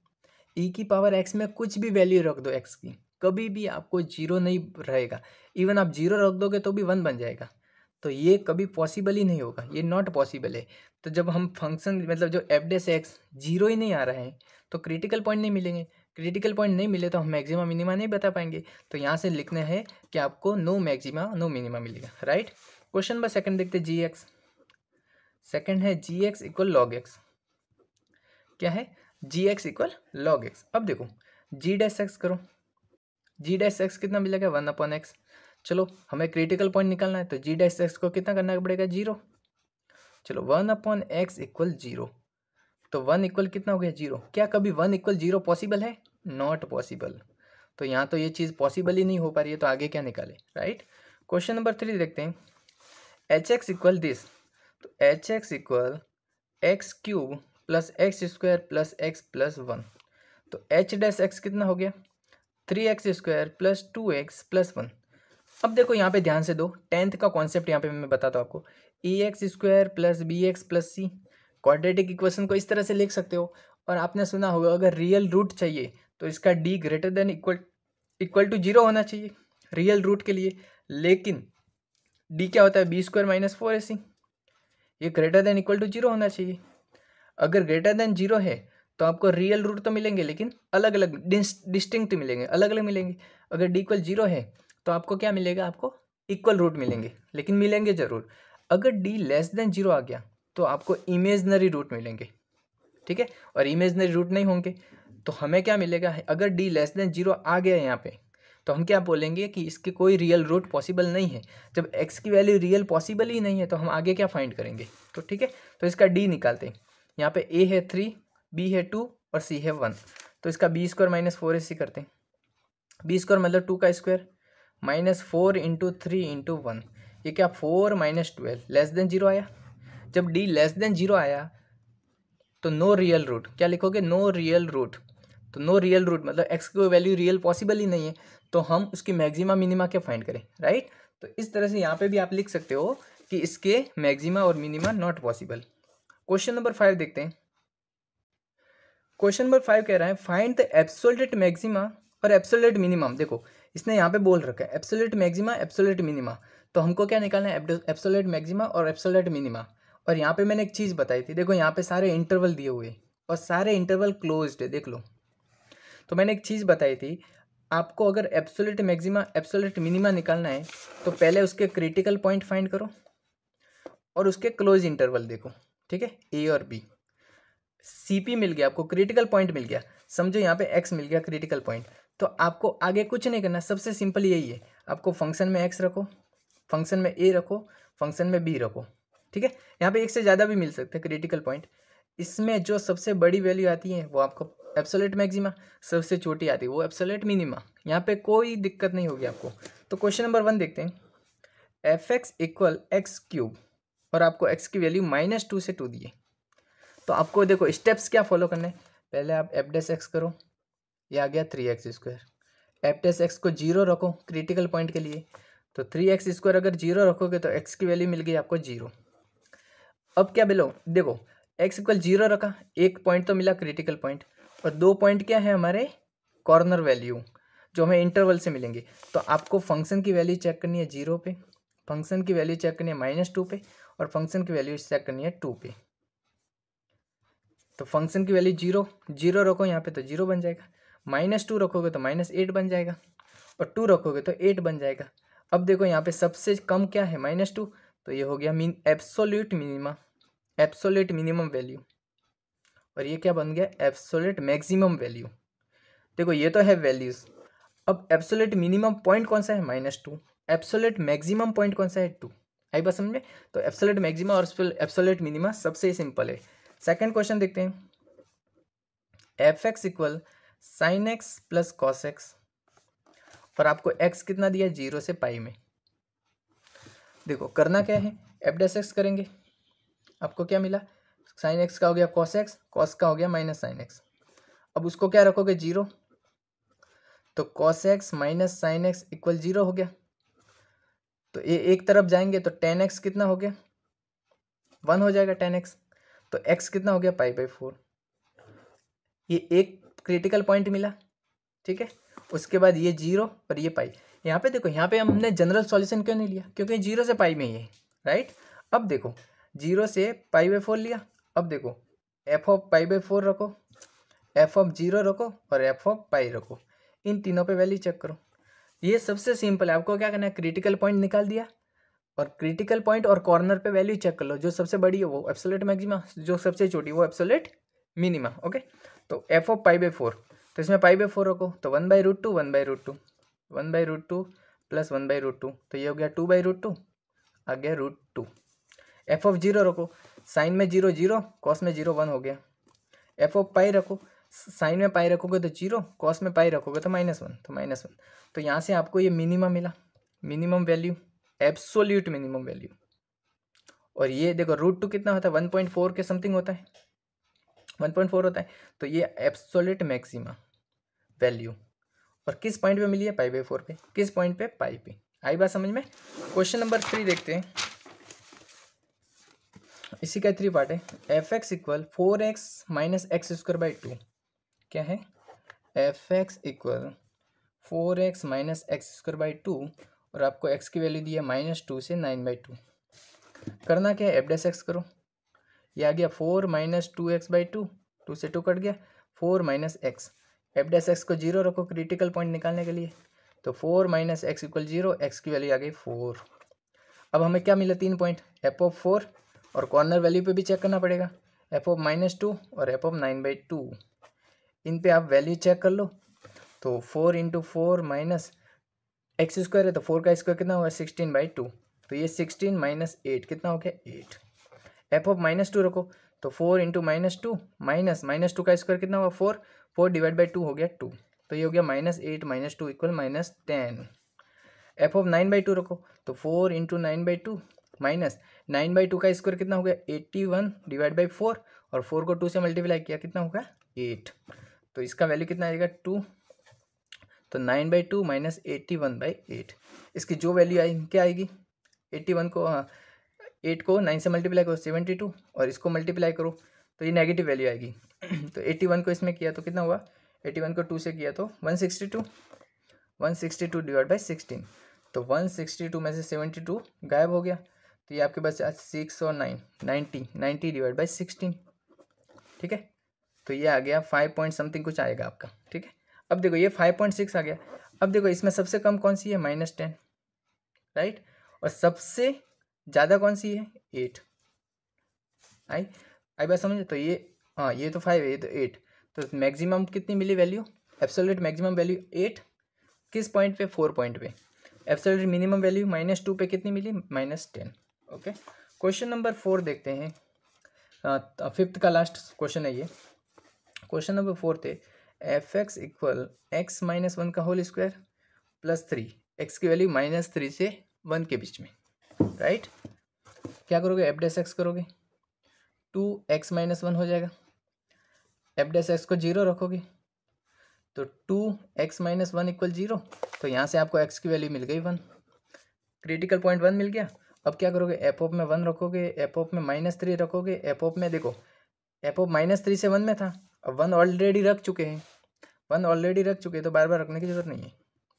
ई e की पावर एक्स में कुछ भी वैल्यू रख दो एक्स की कभी भी आपको जीरो नहीं रहेगा इवन आप जीरो रख दोगे तो भी वन बन जाएगा तो ये कभी पॉसिबल ही नहीं होगा ये नॉट पॉसिबल है तो जब हम फंक्शन मतलब जो एफ डेस एक्स जीरो ही नहीं आ रहा है तो क्रिटिकल पॉइंट नहीं मिलेंगे क्रिटिकल पॉइंट नहीं मिले तो हम मैक्सिमा मिनिमा नहीं बता पाएंगे तो यहाँ से लिखना है कि आपको नो मैक्सिमा नो मिनिमा मिलेगा राइट क्वेश्चन नंबर सेकंड देखते जी एक्स सेकेंड है g x equal log x क्या है g x equal log x अब देखो जी डैश एक्स करो जी डैश एक्स कितना मिलेगा वन अपॉन एक्स चलो हमें क्रिटिकल पॉइंट निकालना है तो जी डैश एक्स को कितना करना पड़ेगा जीरो चलो one upon x equal zero तो वन इक्वल कितना हो गया जीरो क्या कभी वन इक्वल जीरो पॉसिबल है नॉट पॉसिबल तो यहाँ तो ये चीज़ पॉसिबल ही नहीं हो पा रही है तो आगे क्या निकाले राइट क्वेश्चन नंबर थ्री देखते हैं एच एक्स इक्वल दिस तो h x equal x cube plus x square plus x plus one तो एच डैस एक्स कितना हो गया three x square plus two x plus one अब देखो यहाँ पे ध्यान से दो टेंथ का कॉन्सेप्ट यहाँ पे मैं बताता हूँ आपको e x square plus b x plus c quadratic equation को इस तरह से लिख सकते हो और आपने सुना होगा अगर रियल रूट चाहिए तो इसका D greater than equal equal to zero होना चाहिए रियल रूट के लिए लेकिन डी क्या होता है b square minus four a c ये greater than equal to zero होना चाहिए अगर ग्रेटर देन जीरो है तो आपको रियल रूट तो मिलेंगे लेकिन अलग अलग डिस्टिंक्ट मिलेंगे अलग अलग मिलेंगे अगर डी इक्वल जीरो है तो आपको क्या मिलेगा आपको इक्वल रूट मिलेंगे लेकिन मिलेंगे ज़रूर अगर डी लेस देन जीरो आ गया तो आपको इमेजनरी रूट मिलेंगे ठीक है और इमेजनरी रूट नहीं होंगे तो हमें क्या मिलेगा अगर डी लेस देन जीरो आ गया यहाँ पे तो हम क्या बोलेंगे कि इसके कोई रियल रूट पॉसिबल नहीं है जब एक्स की वैल्यू रियल पॉसिबल ही नहीं है तो हम आगे क्या फाइंड करेंगे तो ठीक है तो इसका डी निकालते हैं यहाँ पे ए है थ्री बी है टू और सी है वन तो इसका b square minus four c करते हैं बी स्क्वायर मतलब टू का square minus four into three into one ये क्या four minus twelve less than zero आया जब डी लेस देन जीरो आया तो नो रियल रूट क्या लिखोगे नो रियल रूट तो नो रियल रूट मतलब एक्स की कोई वैल्यू रियल पॉसिबल ही नहीं है तो हम उसकी मैक्सिमा मिनिमा क्या फाइंड करें राइट तो इस तरह से यहाँ पे भी आप लिख सकते हो कि इसके मैक्सिमा और minima not possible question number five देखते हैं क्वेश्चन नंबर फाइव कह रहा है फाइंड द एब्सोलेट मैक्सिमा और एब्सोलेट मिनिमम देखो इसने यहाँ पे बोल रखा है एब्सोलेट मैक्सिमा एब्सोलेट मिनिमा तो हमको क्या निकालना है एब्सोलेट मैक्सिमा और एब्सोलेट मिनिमा और यहाँ पे मैंने एक चीज़ बताई थी देखो यहाँ पे सारे इंटरवल दिए हुए और सारे इंटरवल क्लोज्ड है देख लो तो मैंने एक चीज़ बताई थी आपको अगर एब्सोलेट मैक्सिमा एब्सोलेट मिनिमा निकालना है तो पहले उसके क्रिटिकल पॉइंट फाइंड करो और उसके क्लोज इंटरवल देखो ठीक है ए और बी पी मिल गया आपको क्रिटिकल पॉइंट मिल गया समझो यहाँ पे एक्स मिल गया क्रिटिकल पॉइंट तो आपको आगे कुछ नहीं करना सबसे सिंपल यही है आपको फंक्शन में एक्स रखो फंक्शन में ए रखो फंक्शन में बी रखो ठीक है यहाँ पे एक से ज़्यादा भी मिल सकते हैं क्रिटिकल पॉइंट इसमें जो सबसे बड़ी वैल्यू आती है वो आपको एब्सोलेट मैक्सिमा सबसे छोटी आती है वो एब्सोलेट मिनिमा यहाँ पे कोई दिक्कत नहीं होगी आपको तो क्वेश्चन नंबर वन देखते हैं f x equal x cube और आपको एक्स की वैल्यू माइनस टू से टू दिए तो आपको देखो स्टेप्स क्या फॉलो करने पहले आप डेस एक्स करो ये आ गया three x square dash x को जीरो रखो क्रिटिकल पॉइंट के लिए तो थ्री एक्स स्क्वायर अगर जीरो रखोगे तो एक्स की वैल्यू मिल गई आपको जीरो अब क्या बिलो देखो एक्स इक्वल जीरो रखा एक पॉइंट तो मिला क्रिटिकल पॉइंट और दो पॉइंट क्या है हमारे कॉर्नर वैल्यू जो हमें इंटरवल से मिलेंगे तो आपको फंक्शन की वैल्यू चेक करनी है जीरो पे फंक्शन की वैल्यू चेक करनी है माइनस टू पे और फंक्शन की वैल्यू चेक करनी है टू पे तो फंक्शन की वैल्यू जीरो जीरो रखो यहाँ पे तो जीरो बन जाएगा माइनस टू रखोगे तो माइनस एट बन जाएगा और टू रखोगे तो एट बन जाएगा अब देखो यहाँ पे सबसे कम क्या है माइनस टू तो ये हो गया mean absolute minimum absolute minimum value और ये क्या बन गया एब्सोल्यूट मैक्सिमम वैल्यू देखो ये तो है वैल्यूज़ अब एब्सोल्यूट मिनिमम पॉइंट कौन सा है minus two absolute maximum point कौन सा है टू आई बात में तो एप्सोलेट मैक्सिमा और एप्सोलेट मिनिमा सबसे सिंपल है सेकेंड क्वेश्चन देखते हैं f x equal sine x plus cos x और आपको एक्स कितना दिया जीरो से पाई में देखो करना क्या है एफ डैस एक्स करेंगे आपको क्या मिला साइन एक्स का हो गया कॉस एक्स कॉस का हो गया माइनस साइन एक्स अब उसको क्या रखोगे जीरो तो cos x minus sine x equal zero हो गया तो ए, एक तरफ जाएंगे तो टेन एक्स कितना हो गया वन हो जाएगा टेन एक्स तो एक्स कितना हो गया पाई बाई फोर ये एक क्रिटिकल पॉइंट मिला ठीक है उसके बाद ये जीरो और ये पाई यहाँ पे देखो यहाँ पे हमने जनरल सॉल्यूशन क्यों नहीं लिया क्योंकि जीरो से पाई में ही है राइट अब देखो जीरो से पाई बाई फोर लिया अब देखो f of pi by four रखो एफ ऑफ जीरो रखो और एफ ऑफ पाई रखो इन तीनों पे वैल्यू चेक करो ये सबसे सिंपल है आपको क्या करना है क्रिटिकल पॉइंट निकाल दिया और क्रिटिकल पॉइंट और कॉर्नर पे वैल्यू चेक कर लो जो सबसे बड़ी है वो एप्सोलेट मैक्सिमा जो सबसे छोटी वो एप्सोलेट मिनिमा ओके तो f of pi by four तो इसमें पाई बाई फोर रखो तो one by root two one by root two one by root two plus one by root two तो ये हो गया टू बाई रूट टू आ गया root two f of zero रखो साइन में जीरो जीरो कॉस में जीरो वन हो गया एफ ऑफ पाई रखो साइन में पाई रखोगे तो जीरो कॉस में पाई रखोगे तो माइनस वन तो माइनस वन तो यहाँ से आपको ये मिनिमम मिला minimum value absolute minimum value और ये देखो रूट टू कितना होता है वन पॉइंट फोर के समथिंग होता है वन पॉइंट फोर होता है तो ये एब्सोल्यूट मैक्सिमा वैल्यू और किस पॉइंट पर मिली है पाई बाई फोर पे किस पॉइंट पे पाई पे आई बात समझ में क्वेश्चन नंबर थ्री देखते हैं इसी का थ्री पार्ट है f x equal four x minus x square by two क्या है f x equal four x minus x square by two और आपको एक्स की वैल्यू दी है माइनस टू से नाइन बाई टू करना क्या है एफडेस एक्स करो ये आ गया four minus two x by two two से टू कट गया four minus x f dash x को जीरो रखो क्रिटिकल पॉइंट निकालने के लिए तो four minus x equal zero x की वैल्यू आ गई फोर अब हमें क्या मिला तीन पॉइंट एप ऑफ फोर और कॉर्नर वैल्यू पे भी चेक करना पड़ेगा एफ ऑफ माइनस टू और f of nine by two इन पे आप वैल्यू चेक कर लो तो four into four minus x square है तो फोर का स्क्वायर कितना होगा सिक्सटीन बाई टू तो ये सिक्सटीन माइनस एट कितना हो गया eight f of minus two रखो तो four into minus two minus minus two का स्क्वायर कितना होगा four four divide by two हो गया टू तो ये हो गया minus eight minus two equal minus ten f of nine by two रखो तो four into nine by two minus nine by two का स्क्वायर कितना हो गया eighty one divide by four और फोर को टू से मल्टीप्लाई किया कितना होगा एट तो इसका वैल्यू कितना आएगा टू तो nine by two minus eighty one by eight इसकी जो वैल्यू आएगी क्या आएगी एट्टी वन को हाँ एट को नाइन से मल्टीप्लाई करो सेवेंटी टू और इसको मल्टीप्लाई करो तो ये नेगेटिव वैल्यू आएगी तो एट्टी वन को इसमें किया तो कितना हुआ एट्टी वन को टू से किया तो one sixty two one sixty two divide by sixteen तो वन सिक्सटी टू में से सेवेंटी टू गायब हो गया तो ये आपके पास सिक्स और nine ninety ninety divide by sixteen ठीक है तो ये आ गया फाइव पॉइंट समथिंग कुछ आएगा आपका ठीक है अब देखो ये फाइव पॉइंट सिक्स आ गया अब देखो इसमें सबसे कम कौन सी है माइनस टेन राइट और सबसे ज़्यादा कौन सी है एट आई आई बात समझे तो ये हाँ ये तो फाइव है ये तो एट तो मैक्सिमम कितनी मिली value absolute maximum value eight किस पॉइंट पे फोर पॉइंट पे absolute minimum value minus two पे कितनी मिली minus ten okay question number four देखते हैं फिफ्थ हाँ, तो का लास्ट क्वेश्चन है ये क्वेश्चन नंबर फोर्थ है f x equal x minus one का whole square plus three x की वैल्यू माइनस थ्री से वन के बीच में राइट क्या करोगे एफ डेस एक्स करोगे टू एक्स माइनस वन हो जाएगा एफ डेस एक्स को जीरो रखोगे तो two x minus one equal zero तो यहाँ से आपको एक्स की वैल्यू मिल गई वन क्रिटिकल पॉइंट वन मिल गया अब क्या करोगे एप ऑफ में वन रखोगे एप ऑफ में माइनस थ्री रखोगे एप ऑफ में देखो एप ऑफ माइनस थ्री से वन में था अब वन ऑलरेडी रख चुके हैं वन ऑलरेडी रख चुके हैं तो बार बार रखने की ज़रूरत नहीं है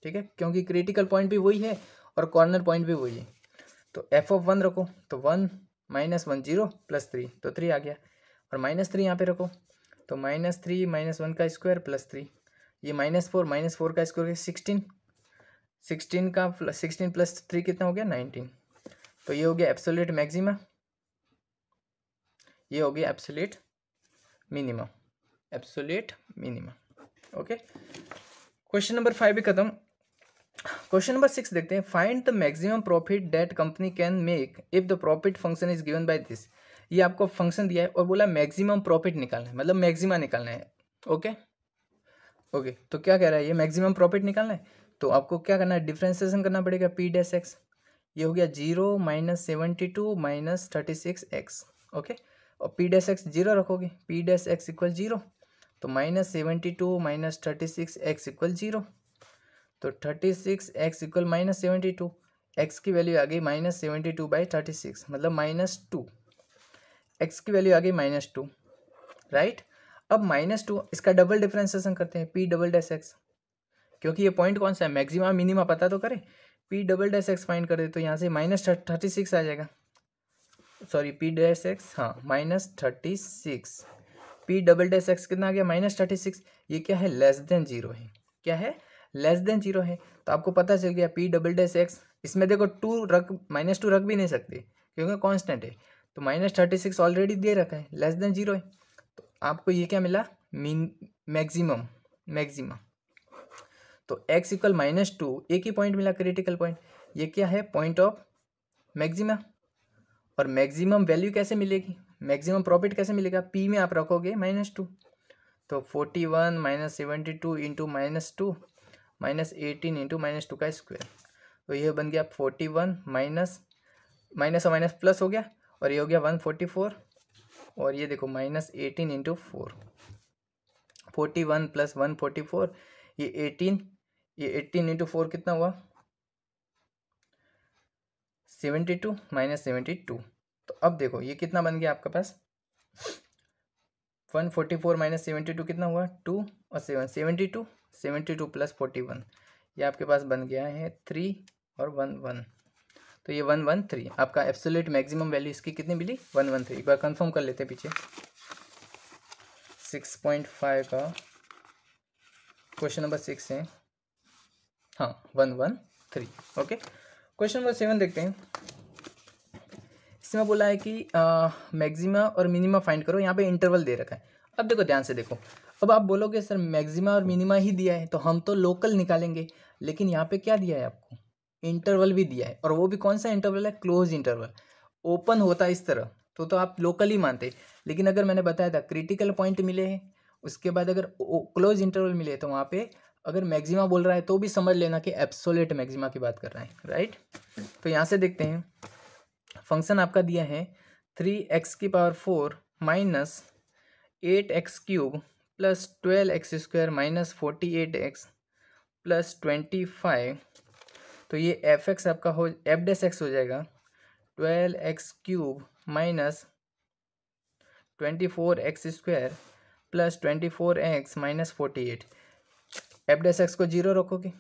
ठीक है क्योंकि क्रिटिकल पॉइंट भी वही है और कॉर्नर पॉइंट भी वही है तो एफ ऑफ वन रखो तो one minus one zero plus three तो थ्री आ गया और माइनस थ्री यहाँ पे रखो तो माइनस थ्री माइनस वन का स्क्वायर प्लस थ्री ये माइनस फोर माइनस फोर का स्क्वायर सिक्सटीन सिक्सटीन का सिक्सटीन प्लस थ्री कितना हो गया नाइनटीन तो ये हो गया एप्सोलेट मैक्सिमा ये हो गया absolute minimum absolute minimum okay question number five भी खत्म क्वेश्चन नंबर सिक्स देखते हैं find the maximum profit that company can make if the profit function is given by this ये आपको फंक्शन दिया है और बोला मैक्सिमम प्रॉफिट निकालना है मतलब मैक्सिमा निकालना है ओके okay? ओके okay, तो क्या कह रहा है ये मैक्सिमम प्रॉफिट निकालना है तो आपको क्या करना है डिफ्रेंसिएशन करना पड़ेगा पी डेस एक्स ये हो गया zero minus seventy two minus thirty six x okay और पी डेस एक्स जीरो रखोगे p dash x equal zero तो minus seventy two minus thirty six x equal zero तो thirty six x equal minus seventy two x की value आ गई minus seventy two by thirty six मतलब minus two x की value आ गई minus two right अब minus two इसका डबल डिफ्रेंसेशन करते हैं पी डबल डैस एक्स क्योंकि ये पॉइंट कौन सा है मैक्सिमम मिनिमम पता तो करें p double dash x find कर दे तो यहाँ से माइनस थर्टी सिक्स आ जाएगा सॉरी पी डैस एक्स हाँ minus thirty six p double dash x कितना आ गया माइनस थर्टी सिक्स ये क्या है लेस देन जीरो है क्या है लेस देन जीरो है तो आपको पता चल गया पी डबल डैश एक्स इसमें देखो टू रख माइनस टू रख भी नहीं सकते क्योंकि कॉन्स्टेंट है तो माइनस थर्टी सिक्स ऑलरेडी दे रखा है लेस देन जीरो है तो आपको ये क्या मिला मीन मैक्सिमम मैक्सिमम तो x इक्वल माइनस टू एक ही पॉइंट मिला क्रिटिकल पॉइंट ये क्या है पॉइंट ऑफ मैक्सिमा और मैक्सिमम वैल्यू कैसे मिलेगी मैक्सिमम प्रॉफिट कैसे मिलेगा पी में आप रखोगे माइनस टू तो forty one minus seventy two into minus two minus eighteen into minus two का स्क्वायर तो ये बन गया फोर्टी वन माइनस माइनस और माइनस प्लस हो गया और ये हो गया वन फोर्टी फोर और ये देखो minus eighteen into four forty one plus one forty four ये एटीन ये एटीन इंटू फोर कितना हुआ seventy two minus seventy two तो अब देखो ये कितना बन गया आपके पास one forty four minus seventy two कितना हुआ टू और seven seventy two seventy two plus forty one ये आपके पास बन गया है थ्री और वन वन तो ये वन वन थ्री आपका एब्सोल्यूट मैक्सिमम वैल्यू इसकी कितनी मिली वन वन थ्री एक बार कंफर्म कर लेते पीछे सिक्स पॉइंट फाइव का क्वेश्चन नंबर सिक्स है हाँ one one three okay question number seven देखते हैं इसमें बोला है कि मैक्सिमा और मिनिमा फाइंड करो यहाँ पे इंटरवल दे रखा है अब देखो ध्यान से देखो अब आप बोलोगे सर मैक्सिमा और मिनिमा ही दिया है तो हम तो लोकल निकालेंगे लेकिन यहाँ पे क्या दिया है आपको इंटरवल भी दिया है और वो भी कौन सा इंटरवल है क्लोज इंटरवल ओपन होता है इस तरह तो तो आप लोकल ही मानते लेकिन अगर मैंने बताया था क्रिटिकल पॉइंट मिले हैं उसके बाद अगर क्लोज इंटरवल मिले तो वहाँ पे अगर मैक्सिमा बोल रहा है तो भी समझ लेना कि एप्सोलेट मैक्सिमा की बात कर रहा है राइट तो यहाँ से देखते हैं फंक्शन आपका दिया है थ्री एक्स की power four minus eight x cube plus twelve x square minus forty eight x plus twenty five तो ये एफ एक्स आपका हो एफ डेस एक्स हो जाएगा twelve x cube minus twenty four x square plus twenty four x minus forty eight f dash x को zero रखोगे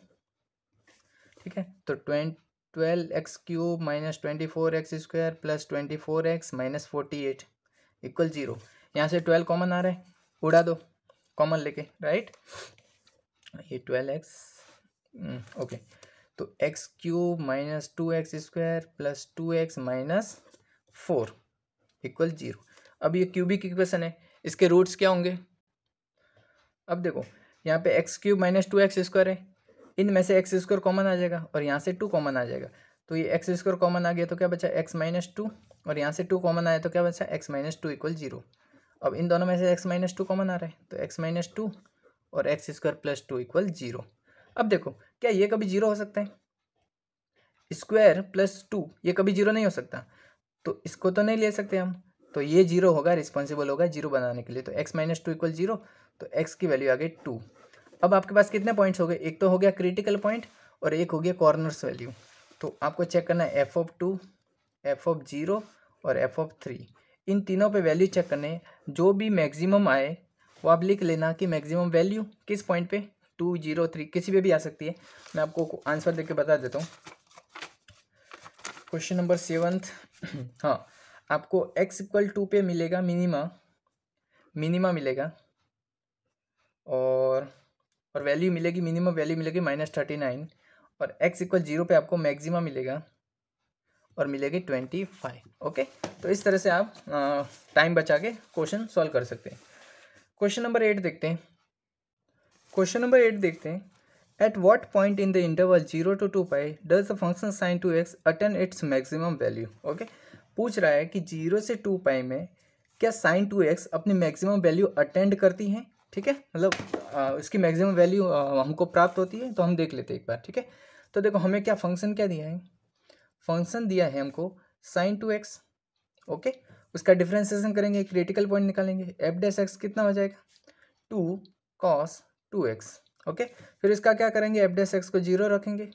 ठीक है तो twenty twelve x cube minus twenty four x square plus twenty four x minus forty eight equal zero यहाँ से twelve common आ रहा है उड़ा दो कॉमन लेके राइट ये ट्वेल्व एक्स ओके तो x cube minus two x square plus two x minus four equal zero अब ये क्यूबिक इक्वेशन है इसके रूट्स क्या होंगे अब देखो यहाँ पे x cube minus two x square है इनमें से एक्स स्क्वायर कॉमन आ जाएगा और यहाँ से टू कॉमन आ जाएगा तो ये एक्स स्क्वायर कॉमन आ गया तो क्या बचा एक्स माइनस टू और यहाँ से टू कॉमन आया तो क्या बचा x minus two equal zero अब इन दोनों में से एक्स माइनस टू कॉमन आ रहा है तो एक्स माइनस टू और x square plus two equal zero अब देखो क्या ये कभी जीरो हो सकता है स्क्वायर प्लस टू ये कभी जीरो नहीं हो सकता तो इसको तो नहीं ले सकते हम तो ये जीरो होगा रिस्पॉन्सिबल होगा जीरो बनाने के लिए तो x minus two equal zero तो एक्स की वैल्यू आ गई टू अब आपके पास कितने पॉइंट्स हो गए एक तो हो गया क्रिटिकल पॉइंट और एक हो गया कॉर्नर्स वैल्यू तो आपको चेक करना है f of two f of zero और एफ ऑफ थ्री इन तीनों पे वैल्यू चेक करने जो भी मैक्सिमम आए वो आप लिख लेना कि मैक्सिमम वैल्यू किस पॉइंट पे टू जीरो थ्री किसी पे भी आ सकती है मैं आपको आंसर देके बता देता हूँ क्वेश्चन नंबर सेवन्थ हाँ आपको एक्स इक्वल टू पे मिलेगा मिनिमा मिनिमा मिलेगा और और वैल्यू मिलेगी मिनिमम वैल्यू मिलेगी माइनस थर्टी नाइन और एक्स इक्वल जीरो पर आपको मैक्सिमा मिलेगा और मिलेगी ट्वेंटी फाइव ओके तो इस तरह से आप टाइम बचा के क्वेश्चन सॉल्व कर सकते हैं क्वेश्चन नंबर एट देखते हैं क्वेश्चन नंबर एट देखते हैं what point in the interval zero to two five does the function sine two x attain its maximum value okay पूछ रहा है कि जीरो से टू पाई में क्या साइन टू एक्स अपनी मैक्सिमम वैल्यू अटेंड करती हैं ठीक है मतलब इसकी मैक्सिमम वैल्यू हमको प्राप्त होती है तो हम देख लेते हैं एक बार ठीक है तो देखो हमें क्या फंक्शन क्या दिया है फंक्शन दिया है हमको साइन टू एक्स ओके उसका डिफ्रेंसिएशन करेंगे क्रिटिकल पॉइंट निकालेंगे एफ डेस एक्स कितना हो जाएगा two cos two x okay फिर इसका क्या करेंगे एफ डेस एक्स को जीरो रखेंगे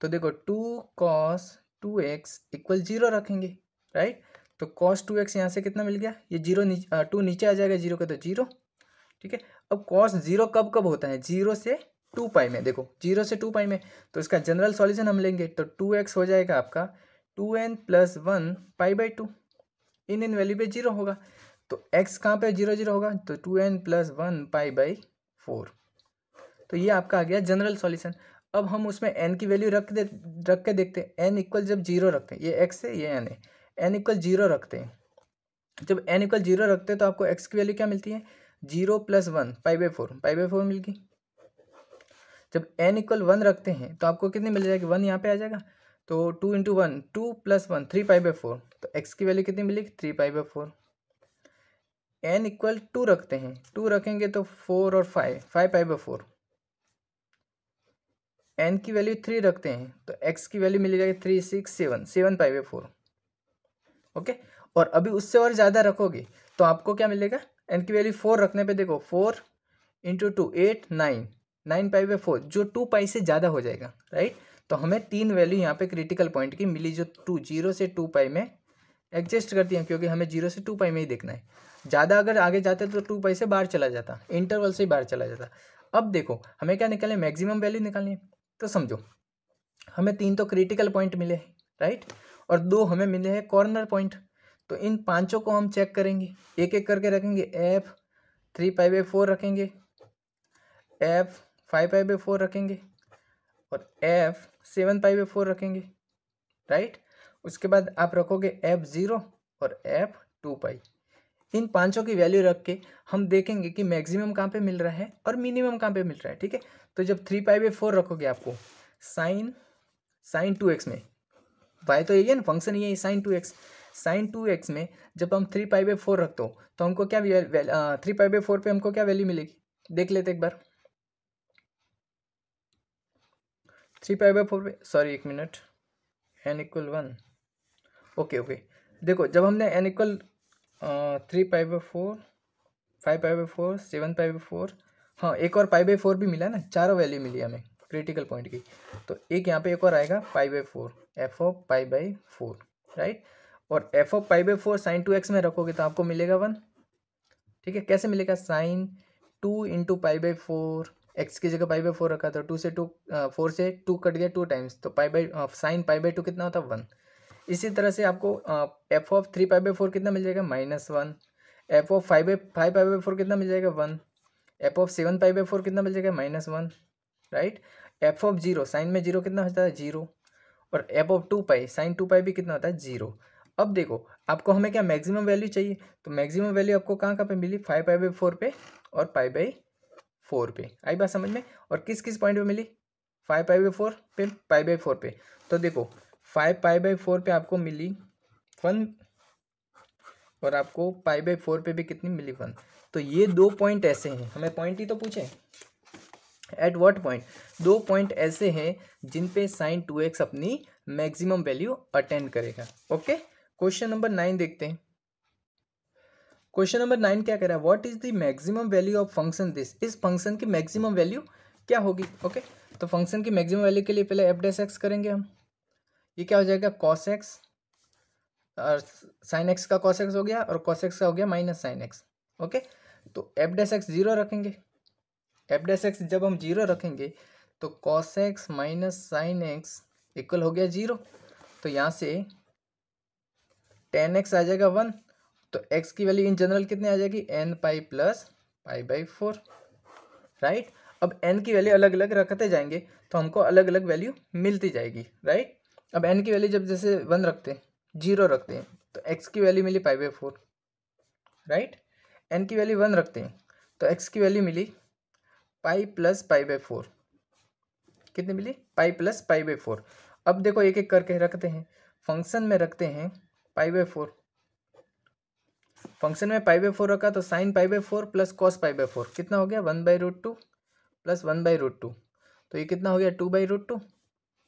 तो देखो two cos two x equal zero रखेंगे राइट तो कॉस टू एक्स यहाँ से कितना मिल गया ये जीरो नीच, टू नीचे आ जाएगा जीरो का तो जीरो ठीक है अब कॉस जीरो कब कब होता है जीरो से टू पाई में देखो जीरो से टू पाई में तो इसका जनरल सॉल्यूशन हम लेंगे तो टू एक्स हो जाएगा आपका two n plus one pi by two इन इन वैल्यू पे जीरो होगा तो एक्स कहाँ पे जीरो जीरो होगा तो two n plus one pi by four तो ये आपका आ गया जनरल सॉल्यूशन अब हम उसमें एन की वैल्यू रख दे रख के देखते हैं एन इक्वल जब जीरो रखते हैं ये एक्स है ये एन है एन इक्वल जीरो रखते हैं जब एन इक्वल जीरो रखते हैं तो आपको एक्स की वैल्यू क्या मिलती है zero plus one pi by four pi by four मिल गई जब एन इक्वल वन रखते हैं तो आपको कितनी मिल जाएगी वन यहाँ पे आ जाएगा तो two into one two plus one three pi by four तो एक्स की वैल्यू कितनी मिलेगी three pi by four n equal two रखते हैं टू रखेंगे तो फोर और five five pi by four n की वैल्यू थ्री रखते हैं तो एक्स की वैल्यू मिल जाएगी three six seven seven pi by four okay और अभी उससे और ज़्यादा रखोगे तो आपको क्या मिलेगा एन की वैल्यू फोर रखने पे देखो four into two eight nine nine pi by four जो टू पाई से ज़्यादा हो जाएगा राइट तो हमें तीन वैल्यू यहाँ पे क्रिटिकल पॉइंट की मिली जो टू जीरो से टू पाई में एडजस्ट करती हैं क्योंकि हमें जीरो से टू पाई में ही देखना है ज़्यादा अगर आगे जाते तो टू पाई से बाहर चला जाता इंटरवल से ही बाहर चला जाता अब देखो हमें क्या निकालना है मैक्सिमम वैल्यू निकालनी है तो समझो हमें तीन तो क्रिटिकल पॉइंट मिले हैं राइट और दो हमें मिले हैं कॉर्नर पॉइंट तो इन पांचों को हम चेक करेंगे एक एक करके रखेंगे f three pi by four रखेंगे f five pi by four रखेंगे और f seven pi by four रखेंगे राइट उसके बाद आप रखोगे एफ ज़ीरो और एफ टू पाई इन पांचों की वैल्यू रख के हम देखेंगे कि मैक्सिमम कहाँ पे मिल रहा है और मिनिमम कहाँ पे मिल रहा है ठीक है तो जब थ्री पाई बाई फोर रखोगे आपको साइन साइन टू एक्स में वाई तो यही है ना फंक्शन यही है sine two x sine two x में जब हम थ्री पाई बाई फोर रखते हो तो हमको क्या थ्री पाई बाई फोर पे हमको क्या वैल्यू मिलेगी देख लेते एक बार थ्री पाई बाई फोर पे सॉरी एक minute n equal one okay okay देखो जब हमने n equal three pi by four five pi by four seven pi by four हाँ एक और पाई बाई फोर भी मिला ना चारों वैल्यू मिली हमें क्रिटिकल पॉइंट की तो एक यहाँ पे एक और आएगा pi by four f of pi by four right और f of pi by four sine two x में रखोगे तो आपको मिलेगा वन ठीक है कैसे मिलेगा sine two into pi by four x की जगह पाई बाई फोर रखा था तो टू से टू फोर से टू कट गया टू टाइम्स तो pi by sine pi by two कितना होता है वन इसी तरह से आपको f of three pi by four कितना मिल जाएगा minus one f of five by five pi by four कितना मिल जाएगा one f of seven pi by four कितना मिल जाएगा minus one right f of zero sine में जीरो कितना होता है जीरो और f of two pi sine two pi भी कितना होता है जीरो अब देखो आपको हमें क्या मैक्सिमम वैल्यू चाहिए तो मैक्सिमम वैल्यू आपको कहाँ कहाँ पे मिली फाइव पाई बाई फोर पे और पाई बाई फोर पे आई बात समझ में और किस किस पॉइंट पे मिली फाइव पाई बाई फोर पे पाई बाई फोर पे तो देखो फाइव पाई बाई फोर पे आपको मिली वन और आपको पाई बाई फोर पे भी कितनी मिली वन तो ये दो पॉइंट ऐसे हैं हमें पॉइंट ही तो पूछे एट वॉट पॉइंट दो पॉइंट ऐसे हैं जिन पे साइन टू एक्स अपनी मैक्सिमम वैल्यू अटेंड करेगा ओके क्वेश्चन नंबर नाइन देखते हैं क्वेश्चन नंबर नाइन क्या कह रहा है what is the maximum value of function this इस फंक्शन की मैक्सिमम वैल्यू क्या होगी ओके तो फंक्शन की मैक्सिमम वैल्यू के लिए पहले एफ डेस एक्स करेंगे हम ये क्या हो जाएगा कॉस एक्स और साइन एक्स का कॉस एक्स हो गया और कॉस एक्स का हो गया माइनस साइन एक्स ओके तो एफ डेस एक्स जीरो रखेंगे एफ डेस एक्स जब हम जीरो रखेंगे तो cos x minus sine x equal हो गया जीरो तो यहाँ से टेन एक्स आ जाएगा वन तो एक्स की वैल्यू इन जनरल कितनी आ जाएगी n pi plus pi by four right अब एन की वैल्यू अलग अलग रखते जाएंगे तो हमको अलग अलग वैल्यू मिलती जाएगी राइट अब एन की वैल्यू जब जैसे वन रखते हैं जीरो रखते हैं तो एक्स की वैल्यू मिली pi by four right n की वैल्यू वन रखते हैं तो एक्स की वैल्यू मिली pi plus pi by four कितनी मिली pi plus pi by four अब देखो एक एक करके रखते हैं फंक्शन में रखते हैं पाई बाई फोर फंक्शन में पाई बाई फोर रखा तो sine pi by four plus cos pi by four कितना हो गया one by root two plus one by root two तो ये कितना हो गया टू बाई रूट टू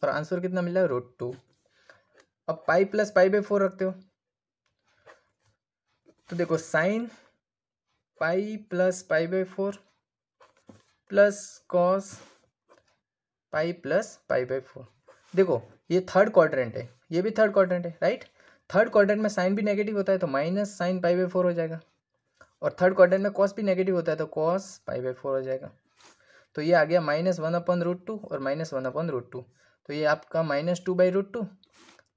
और आंसर कितना मिला रूट टू अब pi plus pi by four रखते हो तो देखो sine pi plus pi by four plus cos pi plus pi by four देखो ये थर्ड क्वाड्रेंट है ये भी थर्ड क्वाड्रेंट है राइट थर्ड क्वार्टर में साइन भी नेगेटिव होता है तो minus sine pi by four हो जाएगा और थर्ड क्वार्टर में कॉस भी नेगेटिव होता है तो कॉस पाई बाई फोर हो जाएगा तो ये आ गया minus one upon root two और minus one upon root two तो ये आपका minus two by root two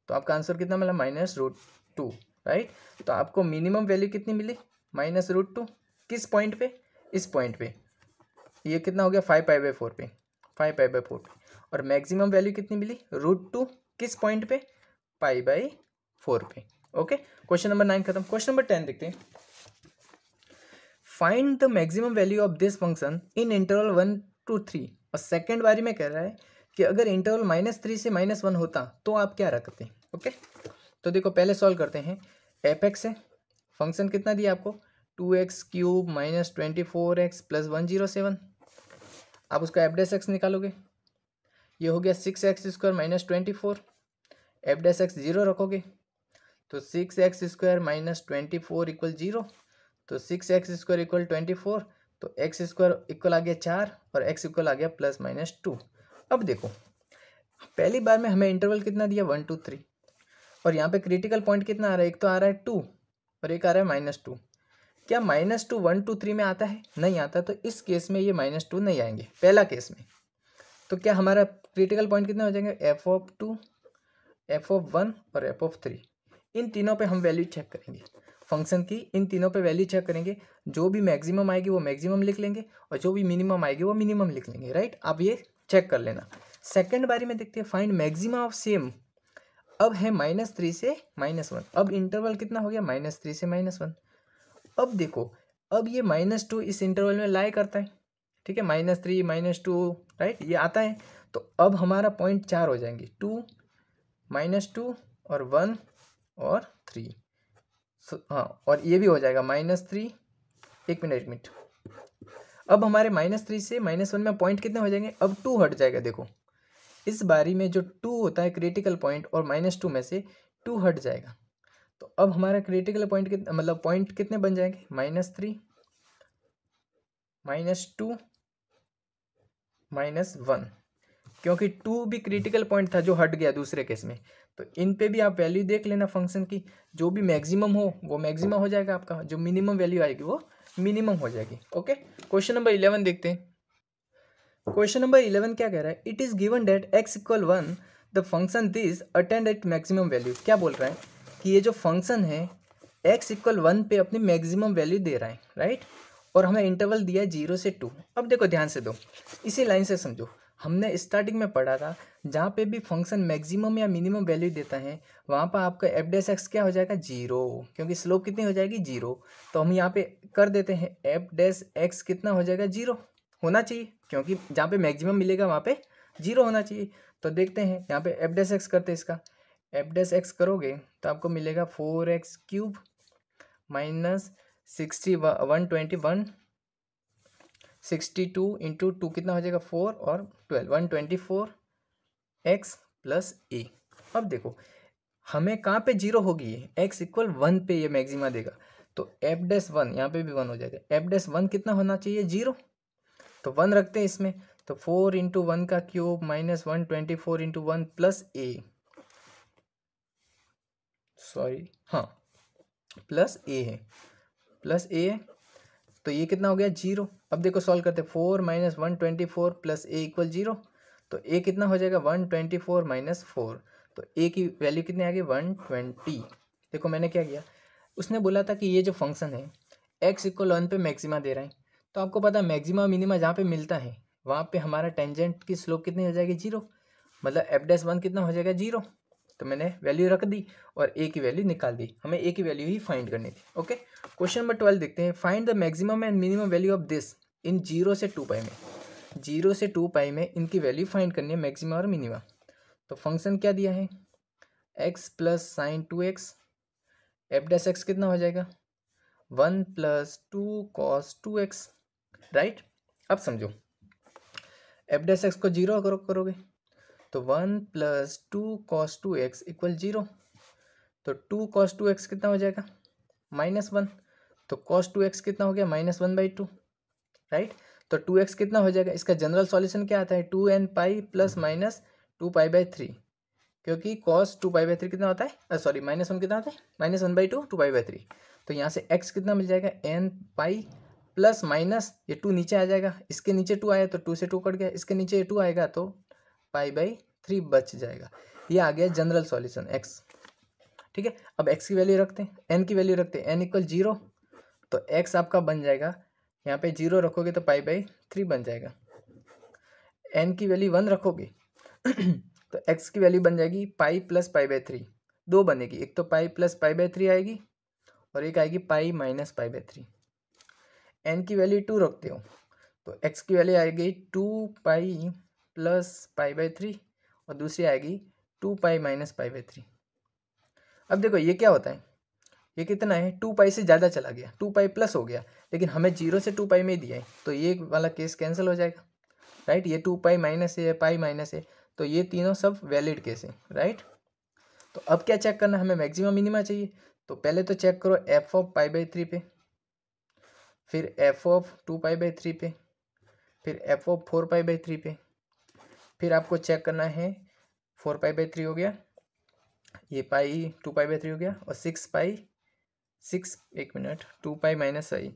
तो आपका आंसर कितना मिला माइनस रूट टू राइट तो आपको मिनिमम वैल्यू कितनी मिली माइनस रूट टू किस पॉइंट पे इस पॉइंट पे ये कितना हो गया फाइव पाई बाई फोर पे फाइव पाई बाई फोर पे और मैक्सिमम वैल्यू कितनी मिली रूट टू किस पॉइंट पे पाई बाई फोर पे ओके क्वेश्चन नंबर नाइन खत्म क्वेश्चन नंबर टेन देखते हैं find the maximum value of this function in interval one two three और सेकेंड बारी में कह रहा है कि अगर इंटरवल माइनस थ्री से माइनस वन होता तो आप क्या रखते ओके तो देखो पहले सॉल्व करते हैं एफ एक्स है फंक्शन कितना दिया आपको two x cube minus twenty four x plus one zero seven आप उसका एफ डेस एक्स निकालोगे ये हो गया six x square minus twenty four f dash x zero रखोगे तो six x square minus twenty four equal zero तो six x square equal twenty four तो एक्स स्क्वायर इक्वल आ गया चार और एक्स इक्वल आ गया प्लस माइनस टू अब देखो पहली बार में हमें इंटरवल कितना दिया वन टू थ्री और यहाँ पे क्रिटिकल पॉइंट कितना आ रहा है एक तो आ रहा है टू और एक आ रहा है माइनस टू क्या minus two one two three में आता है नहीं आता तो इस केस में ये माइनस टू नहीं आएंगे पहला केस में तो क्या हमारा क्रिटिकल पॉइंट कितना हो जाएंगे f of two f of one और एफ ऑफ थ्री इन तीनों पे हम वैल्यू चेक करेंगे फंक्शन की इन तीनों पे वैल्यू चेक करेंगे जो भी मैक्सिमम आएगी वो मैक्सिमम लिख लेंगे और जो भी मिनिमम आएगी वो मिनिमम लिख लेंगे राइट आप ये चेक कर लेना सेकेंड बारी में देखते हैं फाइंड मैक्सिमम ऑफ सेम अब है माइनस थ्री से माइनस वन अब इंटरवल कितना हो गया माइनस थ्री से माइनस वन अब देखो अब ये माइनस टू इस इंटरवल में लाई करता है ठीक है minus three minus two right ये आता है तो अब हमारा पॉइंट चार हो जाएंगे टू माइनस टू और वन और थ्री so, हाँ और ये भी हो जाएगा माइनस थ्री एक मिनट एक मिनट अब हमारे माइनस थ्री से माइनस वन में पॉइंट कितने हो जाएंगे अब टू हट जाएगा देखो इस बारी में जो टू होता है क्रिटिकल पॉइंट और माइनस टू में से टू हट जाएगा तो अब हमारा क्रिटिकल पॉइंट मतलब पॉइंट कितने बन जाएंगे minus three minus two minus one क्योंकि टू भी क्रिटिकल पॉइंट था जो हट गया दूसरे केस में तो इन पे भी आप वैल्यू देख लेना फंक्शन की जो भी मैक्सिमम हो वो मैक्सिमम हो जाएगा आपका जो मिनिमम वैल्यू आएगी वो मिनिमम हो जाएगी ओके क्वेश्चन नंबर इलेवन देखते हैं क्वेश्चन नंबर इलेवन क्या कह रहा है it is given that x equal one the function this attend at maximum value क्या बोल रहा है कि ये जो फंक्शन है एक्स इक्वल वन पे अपनी मैक्सिमम वैल्यू दे रहा है राइट और हमें इंटरवल दिया है जीरो से टू अब देखो ध्यान से दो इसी लाइन से समझो हमने स्टार्टिंग में पढ़ा था जहाँ पे भी फंक्शन मैक्सिमम या मिनिमम वैल्यू देता है वहाँ पर आपका एफ डैश एक्स क्या हो जाएगा जीरो क्योंकि स्लोप कितनी हो जाएगी जीरो तो हम यहाँ पे कर देते हैं एफ डैश एक्स कितना हो जाएगा जीरो होना चाहिए क्योंकि जहाँ पे मैक्सिमम मिलेगा वहाँ पे जीरो होना चाहिए तो देखते हैं यहाँ पे एफ डेस एक्स करते इसका एफ डैश एक्स करोगे तो आपको मिलेगा four x cube minus sixty one twenty one sixty two into two कितना हो जाएगा फोर और twelve one twenty four x plus a अब देखो हमें कहाँ पे जीरो होगी ये एक्स इक्वल वन पे ये मैक्सिमा देगा तो एफ डेस वन यहाँ पे भी वन हो जाएगा एफ डेस वन कितना होना चाहिए जीरो तो वन रखते हैं इसमें तो फोर इंटू वन का cube minus one twenty four into one plus a sorry हाँ प्लस ए है प्लस ए है तो ये कितना हो गया जीरो अब देखो सॉल्व करते four minus one twenty four plus a equal zero तो ए कितना हो जाएगा one twenty four minus four तो ए की वैल्यू कितनी आ गई वन ट्वेंटी देखो मैंने क्या किया उसने बोला था कि ये जो फंक्शन है एक्स इक्वल वन पे मैक्सिमा दे रहा है तो आपको पता है मैक्सिमा मिनिमा जहाँ पे मिलता है वहाँ पे हमारा टेंजेंट की स्लोप कितनी हो जाएगी जीरो मतलब एफ डैस वन कितना हो जाएगा जीरो तो मैंने वैल्यू रख दी और ए की वैल्यू निकाल दी हमें ए की वैल्यू ही फाइंड करनी थी ओके क्वेश्चन नंबर ट्वेल्व देखते हैं find the maximum and minimum value of this in zero से टू पाई में जीरो से टू पाई में इनकी वैल्यू फाइंड करनी है मैक्सिमा और मिनिमा तो फंक्शन क्या दिया है x plus sine two x f dash x कितना हो जाएगा one plus two cos two x right अब समझो एफ डैस एक्स को जीरो करो करोगे तो one plus two cos two x equal zero तो टू कॉस टू एक्स कितना हो जाएगा माइनस वन तो कॉस टू एक्स कितना हो गया minus one by two right तो टू एक्स कितना हो जाएगा इसका जनरल सॉल्यूशन क्या आता है two n pi plus minus two pi by three क्योंकि cos two pi by three कितना होता है सॉरी माइनस वन कितना होता है minus one by two two pi by three तो यहाँ से एक्स कितना मिल जाएगा एन पाई प्लस माइनस ये टू नीचे आ जाएगा इसके नीचे टू आया तो टू से टू कट गया इसके नीचे ये टू आएगा तो पाई बाई थ्री बच जाएगा ये आ गया जनरल सॉल्यूशन एक्स ठीक है अब एक्स की वैल्यू रखते हैं एन की वैल्यू रखते हैं एन इक्वल जीरो तो एक्स आपका बन जाएगा यहाँ पे जीरो रखोगे तो पाई बाई थ्री बन जाएगा एन की वैल्यू वन रखोगे तो एक्स की वैल्यू बन जाएगी pi plus pi by three दो बनेगी एक तो pi plus pi by three आएगी और एक आएगी pi minus pi by three n की वैल्यू टू रखते हो तो एक्स की वैल्यू आएगी two pi plus pi by three और दूसरी आएगी two pi minus pi by three अब देखो ये क्या होता है ये कितना है टू पाई से ज़्यादा चला गया टू पाई प्लस हो गया लेकिन हमें जीरो से टू पाई में ही दिया है तो ये वाला केस कैंसिल हो जाएगा राइट ये टू पाई माइनस है पाई माइनस है तो ये तीनों सब वैलिड केस है राइट तो अब क्या चेक करना हमें मैक्सिमम मिनिमा चाहिए तो पहले तो चेक करो f of pi by three पे फिर f of two pi by three पे फिर f of four pi by three पे फिर आपको चेक करना है फोर पाई बाई थ्री हो गया ये pi two pi by three हो गया और सिक्स पाई सिक्स एक मिनट टू पाई माइनस आई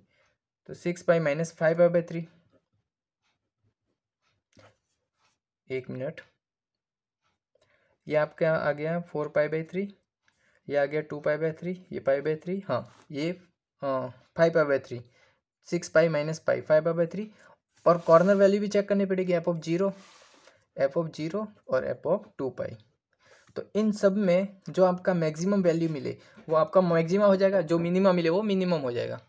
तो six pi minus five by by three एक मिनट ये आपका आ गया फोर पाई बाई थ्री ये आ गया टू पाई बाई थ्री ये पाई बाई थ्री हाँ ये five pi by three six pi minus pi five pi by three और कॉर्नर वैल्यू भी चेक करनी पड़ेगी f of zero f of zero और एफ ऑफ टू पाई तो इन सब में जो आपका मैक्सिमम वैल्यू मिले वो आपका मैक्सिमा हो जाएगा जो मिनिमम मिले वो मिनिमम हो जाएगा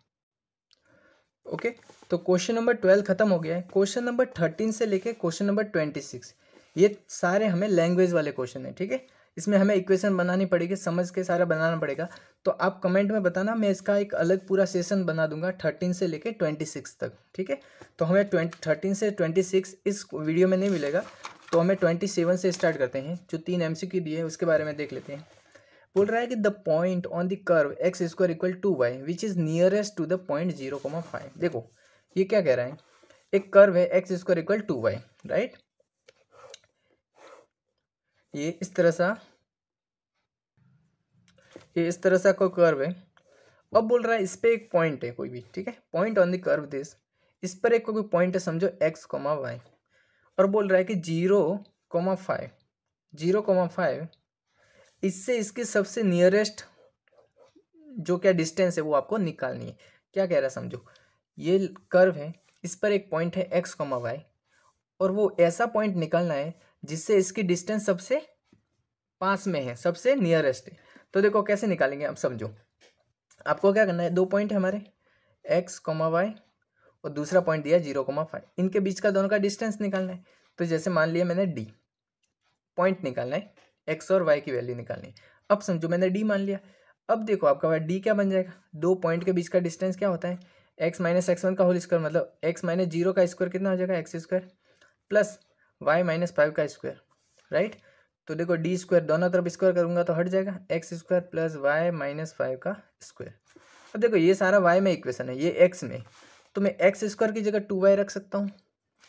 ओके तो क्वेश्चन नंबर ट्वेल्व खत्म हो गया है क्वेश्चन नंबर थर्टीन से लेके क्वेश्चन नंबर ट्वेंटी सिक्स ये सारे हमें लैंग्वेज वाले क्वेश्चन है ठीक है इसमें हमें इक्वेशन बनानी पड़ेगी समझ के सारा बनाना पड़ेगा तो आप कमेंट में बताना मैं इसका एक अलग पूरा सेशन बना दूंगा थर्टीन से लेके ट्वेंटी सिक्स तक ठीक है तो हमें ट्वेंटी थर्टीन से ट्वेंटी सिक्स इस वीडियो में नहीं मिलेगा तो हमें ट्वेंटी सेवन से स्टार्ट करते हैं जो तीन एम सी क्यू दिए उसके बारे में देख लेते हैं बोल रहा है कि the point on the curve x square equal to y which is nearest to the point zero comma five देखो ये क्या कह रहा है एक कर्व है x square equal to y right ये इस तरह सा ये इस तरह सा कोई कर्व है अब बोल रहा है इस पर एक पॉइंट है कोई भी ठीक है point on the curve this इस पर एक कोई पॉइंट है समझो एक्स कोमा वाई और बोल रहा है कि zero comma five zero comma five इससे इसकी सबसे नियरेस्ट जो क्या डिस्टेंस है वो आपको निकालनी है क्या कह रहा है समझो ये कर्व है इस पर एक पॉइंट है एक्स कॉमा वाई और वो ऐसा पॉइंट निकालना है जिससे इसकी डिस्टेंस सबसे पास में है सबसे नियरेस्ट है तो देखो कैसे निकालेंगे आप समझो आपको क्या करना है दो पॉइंट है हमारे एक्स कॉमा वाई और दूसरा पॉइंट दिया जीरो कॉमा फाइव इनके बीच का दोनों का डिस्टेंस निकालना है तो जैसे मान लिया मैंने डी पॉइंट निकालना है एक्स और वाई की वैल्यू निकालनी अब समझो मैंने डी मान लिया अब देखो आपका वाई डी क्या बन जाएगा दो पॉइंट के बीच का डिस्टेंस क्या होता है एक्स माइनस एक्स वन का होल स्क्वायर मतलब एक्स माइनस जीरो का स्क्वायर कितना हो जाएगा x square plus y minus five का स्क्वायर राइट तो देखो डी स्क्वायर दोनों तरफ स्क्वायर करूंगा तो हट जाएगा x square plus y minus five का स्क्वायर अब देखो ये सारा वाई में इक्वेशन है ये एक्स में तो मैं एक्स स्क्वायर की जगह टू वाई रख सकता हूँ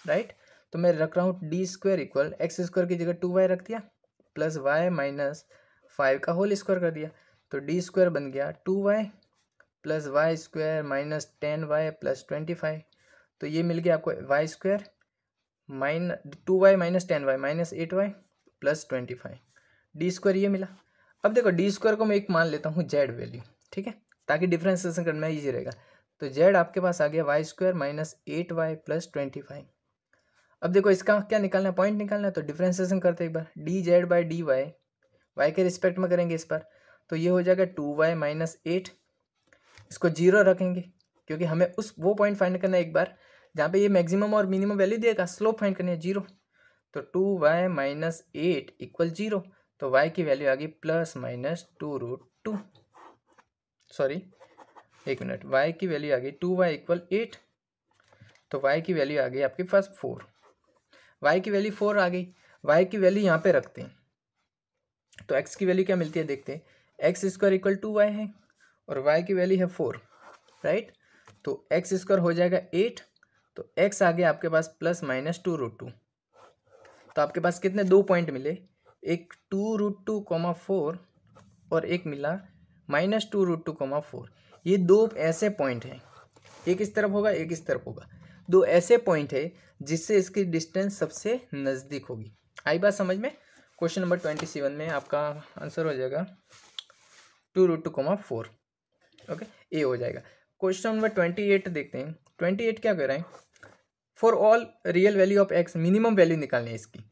राइट तो मैं रख रहा हूँ d square equal x square की जगह टू वाई रख दिया प्लस वाई माइनस फाइव का होल स्क्वायर कर दिया तो डी स्क्वायर बन गया two y plus y square minus ten y plus twenty five तो ये मिल गया आपको y square minus two y minus ten y minus eight y plus twenty five d square ये मिला अब देखो डी स्क्वायर को मैं एक मान लेता हूँ जेड वैल्यू ठीक है ताकि डिफ्रेंसिएशन करना ईजी रहेगा तो जेड आपके पास आ गया y square minus eight y plus twenty five अब देखो इसका क्या निकालना है पॉइंट निकालना है तो डिफ्रेंसिएशन करते हैं एक बार d z by d y y के रिस्पेक्ट में करेंगे इस पर तो ये हो जाएगा टू वाई माइनस एट इसको जीरो रखेंगे क्योंकि हमें उस वो पॉइंट फाइंड करना है एक बार जहाँ पे ये मैक्सिमम और मिनिमम वैल्यू देगा स्लोप फाइंड करनी है जीरो तो two y minus eight equal zero तो वाई की वैल्यू आ गई plus minus two root two sorry एक मिनट वाई की वैल्यू आ गई टू वाई इक्वल एट तो वाई की वैल्यू आ गई आपके पास फोर वाई की वैल्यू फोर आ गई वाई की वैल्यू यहाँ पे रखते हैं तो एक्स की वैल्यू क्या मिलती है देखते हैं x square equal to y है और वाई की वैल्यू है फोर राइट तो एक्स स्क्वायर हो जाएगा एट तो एक्स आ गया आपके पास plus minus two root two तो आपके पास कितने दो पॉइंट मिले एक two root two comma four और एक मिला minus two root two comma four ये दो ऐसे पॉइंट हैं एक इस तरफ होगा एक इस तरफ होगा दो ऐसे पॉइंट है जिससे इसकी डिस्टेंस सबसे नज़दीक होगी आई बात समझ में क्वेश्चन नंबर ट्वेंटी सेवन में आपका आंसर हो जाएगा two root two comma four okay A हो जाएगा क्वेश्चन नंबर ट्वेंटी एट देखते हैं ट्वेंटी एट क्या कह रहे हैं for all real value of x minimum value निकालनी है इसकी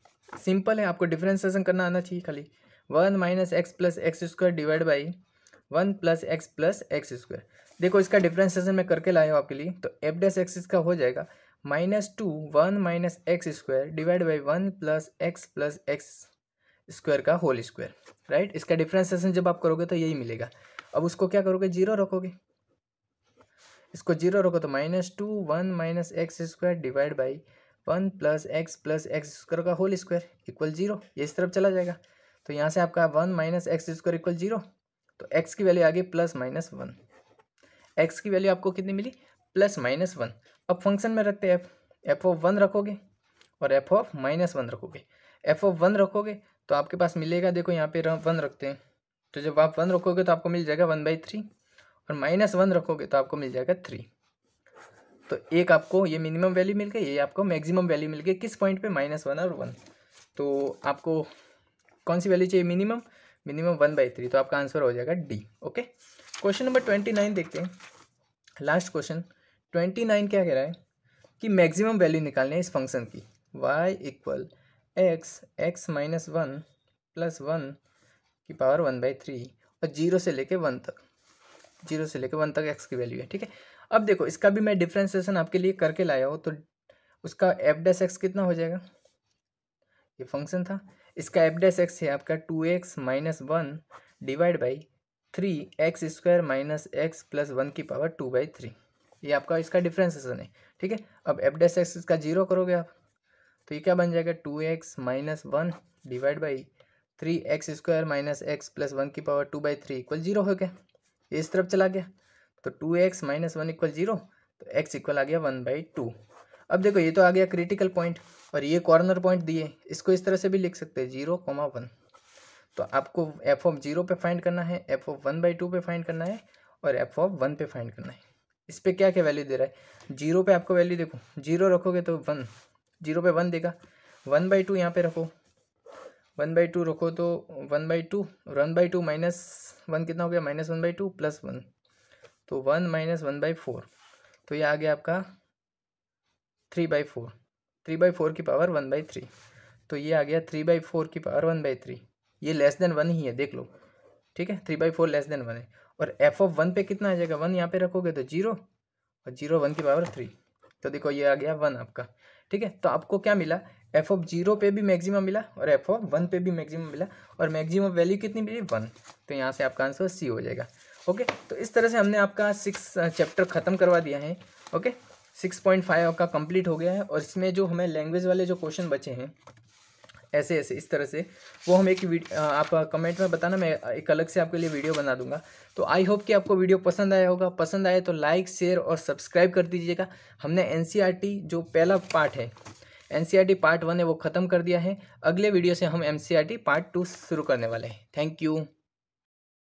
सिंपल है आपको डिफ्रेंसिएशन करना आना चाहिए खाली one minus x plus x square divide by one plus x plus x square देखो इसका डिफ्रेंसिएशन मैं करके लाया हूँ आपके लिए तो एफ डैस एक्स इसका हो जाएगा minus two one minus x square divide by one plus x plus x square का होल स्क्वायर राइट इसका डिफ्रेंसिएशन जब आप करोगे तो यही मिलेगा अब उसको क्या करोगे जीरो रखोगे इसको जीरो रखो तो minus two one minus x square divide by one plus x plus x square का होल स्क्वायर इक्वल जीरो ये इस तरफ चला जाएगा तो यहाँ से आपका one minus x square equal zero तो एक्स की वैल्यू आ गई प्लस माइनस वन एक्स की वैल्यू आपको कितनी मिली प्लस माइनस वन अब फंक्शन में रखते हैं एफ एफ ऑफ वन रखोगे और एफ ऑफ माइनस वन रखोगे एफ ऑफ वन रखोगे तो आपके पास मिलेगा देखो यहाँ पे वन रखते हैं तो जब आप वन रखोगे तो आपको मिल जाएगा वन बाई थ्री और माइनस वन रखोगे तो आपको मिल जाएगा थ्री तो एक आपको ये मिनिमम वैल्यू मिल गई ये आपको मैक्सिमम वैल्यू मिल गई किस पॉइंट पे माइनस वन और वन तो आपको कौन सी वैल्यू चाहिए minimum minimum one by three तो आपका आंसर हो जाएगा D okay question number twenty nine देखते हैं लास्ट क्वेश्चन ट्वेंटी नाइन क्या कह रहा है कि मैक्सिमम वैल्यू निकालनी है इस फंक्शन की y equal x x minus one plus one की पावर वन बाई थ्री और जीरो से लेके वन तक जीरो से लेके वन तक एक्स की वैल्यू है ठीक है अब देखो इसका भी मैं डिफ्रेंसिएशन आपके लिए करके लाया हूँ तो उसका एफ डैस एक्स कितना हो जाएगा ये फंक्शन था इसका एफ डैस एक्स है आपका two x minus one divide by three x square minus x plus one की पावर टू बाई थ्री ये आपका इसका डिफ्रेंसेसन है ठीक है अब एफ डेस एक्स इसका जीरो करोगे आप तो ये क्या बन जाएगा two x minus one divide by three x square minus x plus one की power two by three equal zero हो गया ये इस तरफ चला गया तो two x minus one equal zero तो एक्स इक्वल आ गया वन बाई टू अब देखो ये तो आ गया क्रिटिकल पॉइंट और ये कॉर्नर पॉइंट दिए इसको इस तरह से भी लिख सकते हैं जीरो कॉमा वन तो आपको एफ ऑफ जीरो पे फाइंड करना है f of one by two पे फाइंड करना है और एफ ऑफ वन पे फाइंड करना है इस पर क्या क्या वैल्यू दे रहा है जीरो पे आपको वैल्यू देखो जीरो रखोगे तो वन जीरो पे वन देगा वन बाई टू यहाँ पे रखो वन बाई टू रखो तो one by two one by two minus one कितना हो गया minus one by two plus one तो one minus one by four तो ये आ गया आपका three by four three by four की पावर वन बाई थ्री तो ये आ गया थ्री बाई फोर की पावर वन बाई थ्री ये लेस देन वन ही है देख लो ठीक है three by four less than one है और एफ ऑफ वन पे कितना आ जाएगा वन यहाँ पे रखोगे तो जीरो और जीरो वन की पावर थ्री तो देखो ये आ गया वन आपका ठीक है तो आपको क्या मिला एफ ऑफ जीरो पे भी मैक्सिमम मिला और एफ ऑफ वन पे भी मैक्सिमम मिला और मैक्सिमम वैल्यू कितनी मिली वन तो यहाँ से आपका आंसर सी हो जाएगा ओके तो इस तरह से हमने आपका सिक्स चैप्टर ख़त्म करवा दिया है ओके सिक्स पॉइंट फाइव आपका कंप्लीट हो गया है और इसमें जो हमें लैंग्वेज वाले जो क्वेश्चन बचे हैं ऐसे ऐसे इस तरह से वो हम एक आप कमेंट में बताना मैं एक अलग से आपके लिए वीडियो बना दूंगा तो आई होप कि आपको वीडियो पसंद आया होगा पसंद आए तो लाइक शेयर और सब्सक्राइब कर दीजिएगा हमने एन e जो पहला पार्ट है एन पार्ट वन है वो ख़त्म कर दिया है अगले वीडियो से हम एन पार्ट टू शुरू करने वाले हैं थैंक यू